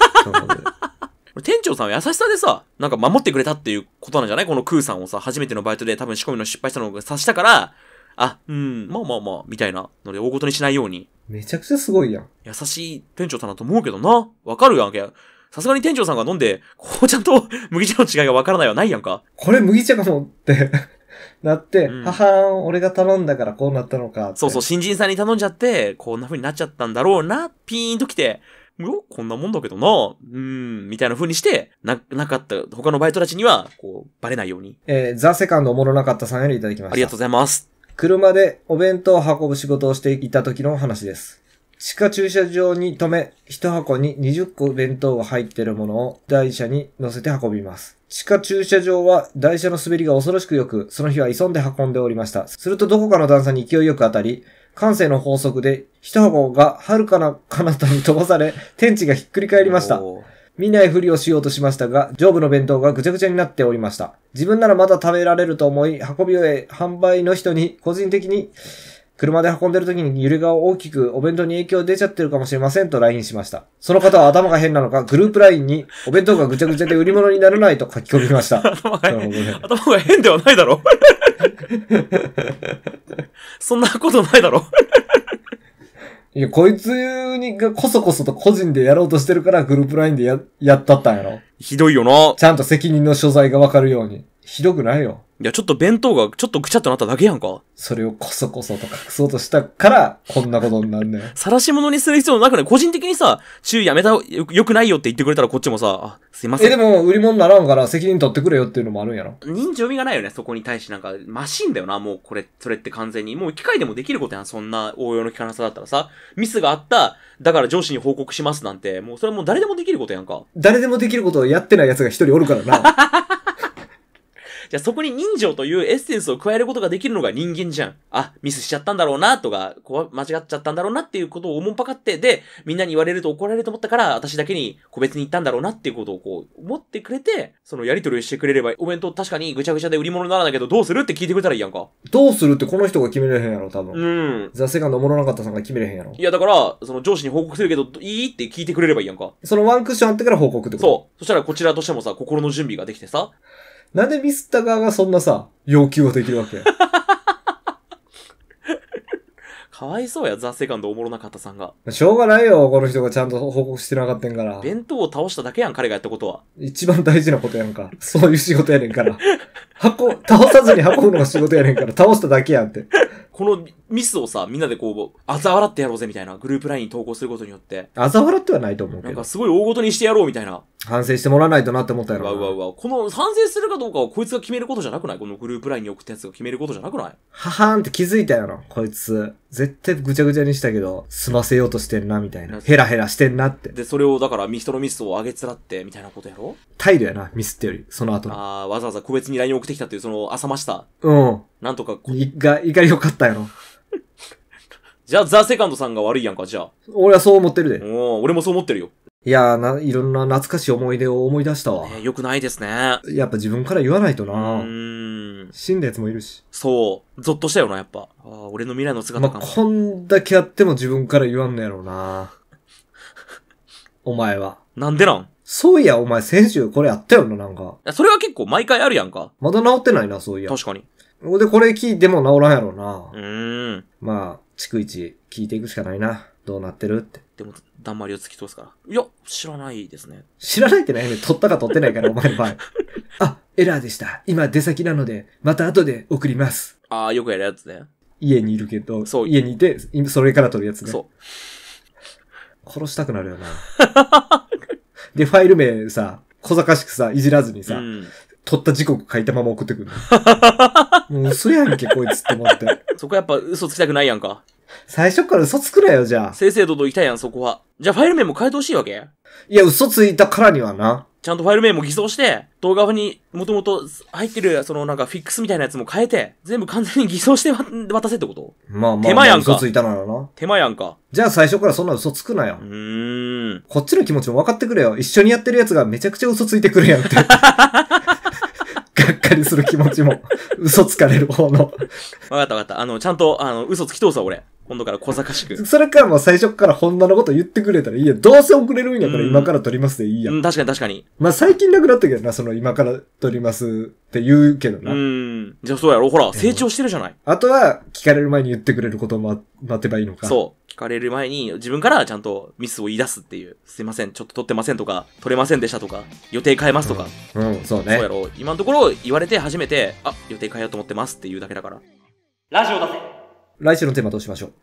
これ店長さんは優しさでさ、なんか守ってくれたっていうことなんじゃないこのクーさんをさ、初めてのバイトで多分仕込みの失敗したのを察したから、あ、うん、まあまあまあ、みたいなので大ごとにしないように。めちゃくちゃすごいやん。優しい店長さんだと思うけどな。わかるやんけ。さすがに店長さんが飲んで、紅茶と 麦茶の違いがわからないはないやんか。これ麦茶かもってなって、うん、母俺が頼んだからこうなったのかそうそう、新人さんに頼んじゃって、こんな風になっちゃったんだろうな、ピーンと来て、よ、こんなもんだけどな、うん、みたいな風にして、な、なかった、他のバイトたちには、こう、バレないように。えー、ザ・セカンドおもろなかったさんよりいただきました。ありがとうございます。車でお弁当を運ぶ仕事をしていた時の話です。地下駐車場に止め、一箱に20個弁当が入っているものを台車に乗せて運びます。地下駐車場は台車の滑りが恐ろしく良く、その日は急いで運んでおりました。するとどこかの段差に勢いよく当たり、感性の法則で、一箱が遥かな彼方に飛ばされ、天地がひっくり返りました。見ないふりをしようとしましたが、上部の弁当がぐちゃぐちゃになっておりました。自分ならまだ食べられると思い、運び終え、販売の人に、個人的に、車で運んでる時に揺れが大きくお弁当に影響出ちゃってるかもしれませんと LINE しました。その方は頭が変なのか、グループ LINE にお弁当がぐちゃぐちゃで売り物にならないと書き込みました。頭が変ではないだろ そんなことないだろ。いや、こいつにがこそこそと個人でやろうとしてるからグループラインでや、やったったんやろ。ひどいよな。ちゃんと責任の所在がわかるように。ひどくないよ。いや、ちょっと弁当がちょっとぐちゃっとなっただけやんか。それをこそこそと隠そうとしたから、こんなことになんねん。晒し者にする必要なくない個人的にさ、注意やめたよ、よくないよって言ってくれたらこっちもさ、すいません。え、でも、売り物ならんから責任取ってくれよっていうのもあるんやろ。人情味がないよね、そこに対してなんか、マシンだよな、もうこれ、それって完全に。もう機械でもできることやん、そんな応用の効かなさだったらさ。ミスがあった、だから上司に報告しますなんて、もうそれはもう誰でもできることやんか。誰でもできることをやってない奴が一人おるからな。じゃあそこに人情というエッセンスを加えることができるのが人間じゃん。あ、ミスしちゃったんだろうな、とか、こう、間違っちゃったんだろうなっていうことを思んぱかって、で、みんなに言われると怒られると思ったから、私だけに個別に行ったんだろうなっていうことをこう、思ってくれて、そのやり取りをしてくれれば、お弁当確かにぐちゃぐちゃで売り物にならないけど、どうするって聞いてくれたらいいやんか。どうするってこの人が決めれへんやろ、多分。うん。ザ・セカンドもろなかったさんが決めれへんやろ。いや、だから、その上司に報告するけど、いいって聞いてくれればいいやんか。そのワンクッションあってから報告ってことそう。そしたらこちらとしてもさ、心の準備ができてさ、なんでミスった側がそんなさ、要求をできるわけ かわいそうや、ザ・セカンドおもろなかったさんが。しょうがないよ、この人がちゃんと報告してなかったんから。弁当を倒しただけやん、彼がやったことは。一番大事なことやんか。そういう仕事やねんから。箱、倒さずに運ぶのが仕事やねんから、倒しただけやんって。このミスをさ、みんなでこう、あざ笑ってやろうぜみたいなグループラインに投稿することによって。あざ笑ってはないと思うけど。なんかすごい大ごとにしてやろうみたいな。反省してもらわないとなって思ったやろ。わうわうわ。この反省するかどうかをこいつが決めることじゃなくないこのグループラインに送ったやつが決めることじゃなくないははーんって気づいたやろ。こいつ。絶対ぐちゃぐちゃにしたけど、済ませようとしてんなみたいな。ヘラヘラしてんなって。で、それをだからミストのミスを上げつらってみたいなことやろ態度やな、ミスってより。その後の。ああ、わざわざ個別に LINE 送ってきたっていうその浅ました。うん。なんとかこいが、怒りよかったやろ。じゃあ、ザ・セカンドさんが悪いやんか、じゃあ。俺はそう思ってるで。おー俺もそう思ってるよ。いやーな、いろんな懐かしい思い出を思い出したわ。ねよくないですね。やっぱ自分から言わないとうな。ーん。死んだやつもいるし。そう。ゾッとしたよな、やっぱ。ああ、俺の未来の姿あ、まこんだけやっても自分から言わんのやろうな。お前は。なんでなんそういや、お前先週これやったよな、なんか。やそれは結構毎回あるやんか。まだ治ってないな、そういや。確かに。で、これ聞いても治らんやろうな。うーん。まあ、逐一聞いていくしかないな。どうなってるって。でも、だんまりを突き通すから。いや、知らないですね。知らないってないね。取ったか取ってないから、お前の場合。あ、エラーでした。今出先なので、また後で送ります。ああ、よくやるやつね。家にいるけど、そう。家にいて、それから取るやつね。そう。殺したくなるよな。で、ファイル名さ、小賢しくさ、いじらずにさ、うん、取った時刻書いたまま送ってくる。もう嘘やんけ、こいつって思って。そこやっぱ嘘つきたくないやんか。最初から嘘つくなよ、じゃあ。正々堂々行きたいやん、そこは。じゃあファイル名も変えてほしいわけいや、嘘ついたからにはな。ちゃんとファイル名も偽装して、動画にもともと入ってる、そのなんかフィックスみたいなやつも変えて、全部完全に偽装して渡せってことまあまあ、まあ、手間やんか。嘘ついたならな。手間やんか。じゃあ最初からそんな嘘つくなよ。うん。こっちの気持ちも分かってくれよ。一緒にやってるやつがめちゃくちゃ嘘ついてくるやんって。がっかりする気持ちも、嘘つかれる方の。わかったわかった。あの、ちゃんと、あの、嘘つき通すわ、俺。今度から小賢しく。それからもう最初からホンダのこと言ってくれたらいいや。どうせ遅れるんやから今から撮りますでいいや、うん。確かに確かに。まあ最近なくなったけどな、その今から撮りますって言うけどな。うん。じゃあそうやろ、ほら、成長してるじゃない。あとは、聞かれる前に言ってくれることを待てばいいのか。そう。かれる前に、自分からちゃんとミスを言い出すっていう、すいません、ちょっと撮ってませんとか、撮れませんでしたとか、予定変えますとか。うん、うん、そうね。そうやろ。今のところ言われて初めて、あ、予定変えようと思ってますっていうだけだから。ラジオだぜ来週のテーマどうしましょう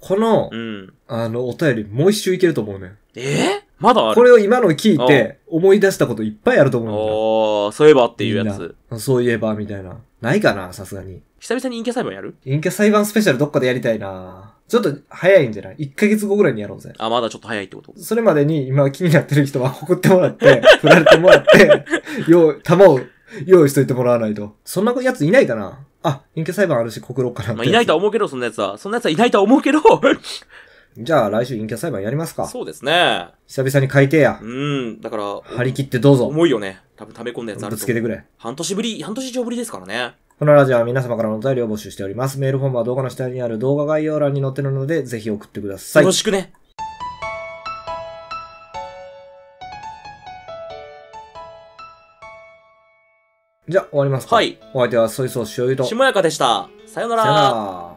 この、うん、あの、お便り、もう一周いけると思うね。えー、まだあるこれを今の聞いて、思い出したこといっぱいあると思うんだ。ああ、そういえばっていうやつ。そういえば、みたいな。ないかな、さすがに。久々に陰キャ裁判やる陰キャ裁判スペシャルどっかでやりたいなちょっと早いんじゃない ?1 ヶ月後ぐらいにやろうぜ。あ、まだちょっと早いってことそれまでに今気になってる人は送ってもらって、振られてもらって、用、弾を用意しといてもらわないと。そんなやついないかなあ、隠居裁判あるし告ろうかなまあ、いないとは思うけど、そんなやつは。そんなやつはいないとは思うけど。じゃあ来週隠居裁判やりますか。そうですね。久々に改定や。うん、だから。張り切ってどうぞ。重いよね。多分溜め込んだやつあるぶつけてくれ。半年ぶり、半年以上ぶりですからね。このラジオは皆様からのお便りを募集しております。メールフォームは動画の下にある動画概要欄に載ってるので、ぜひ送ってください。よろしくね。じゃあ、終わりますか。はい。お相手はソイソー塩湯と。しもやかでした。さよなら。さよなら。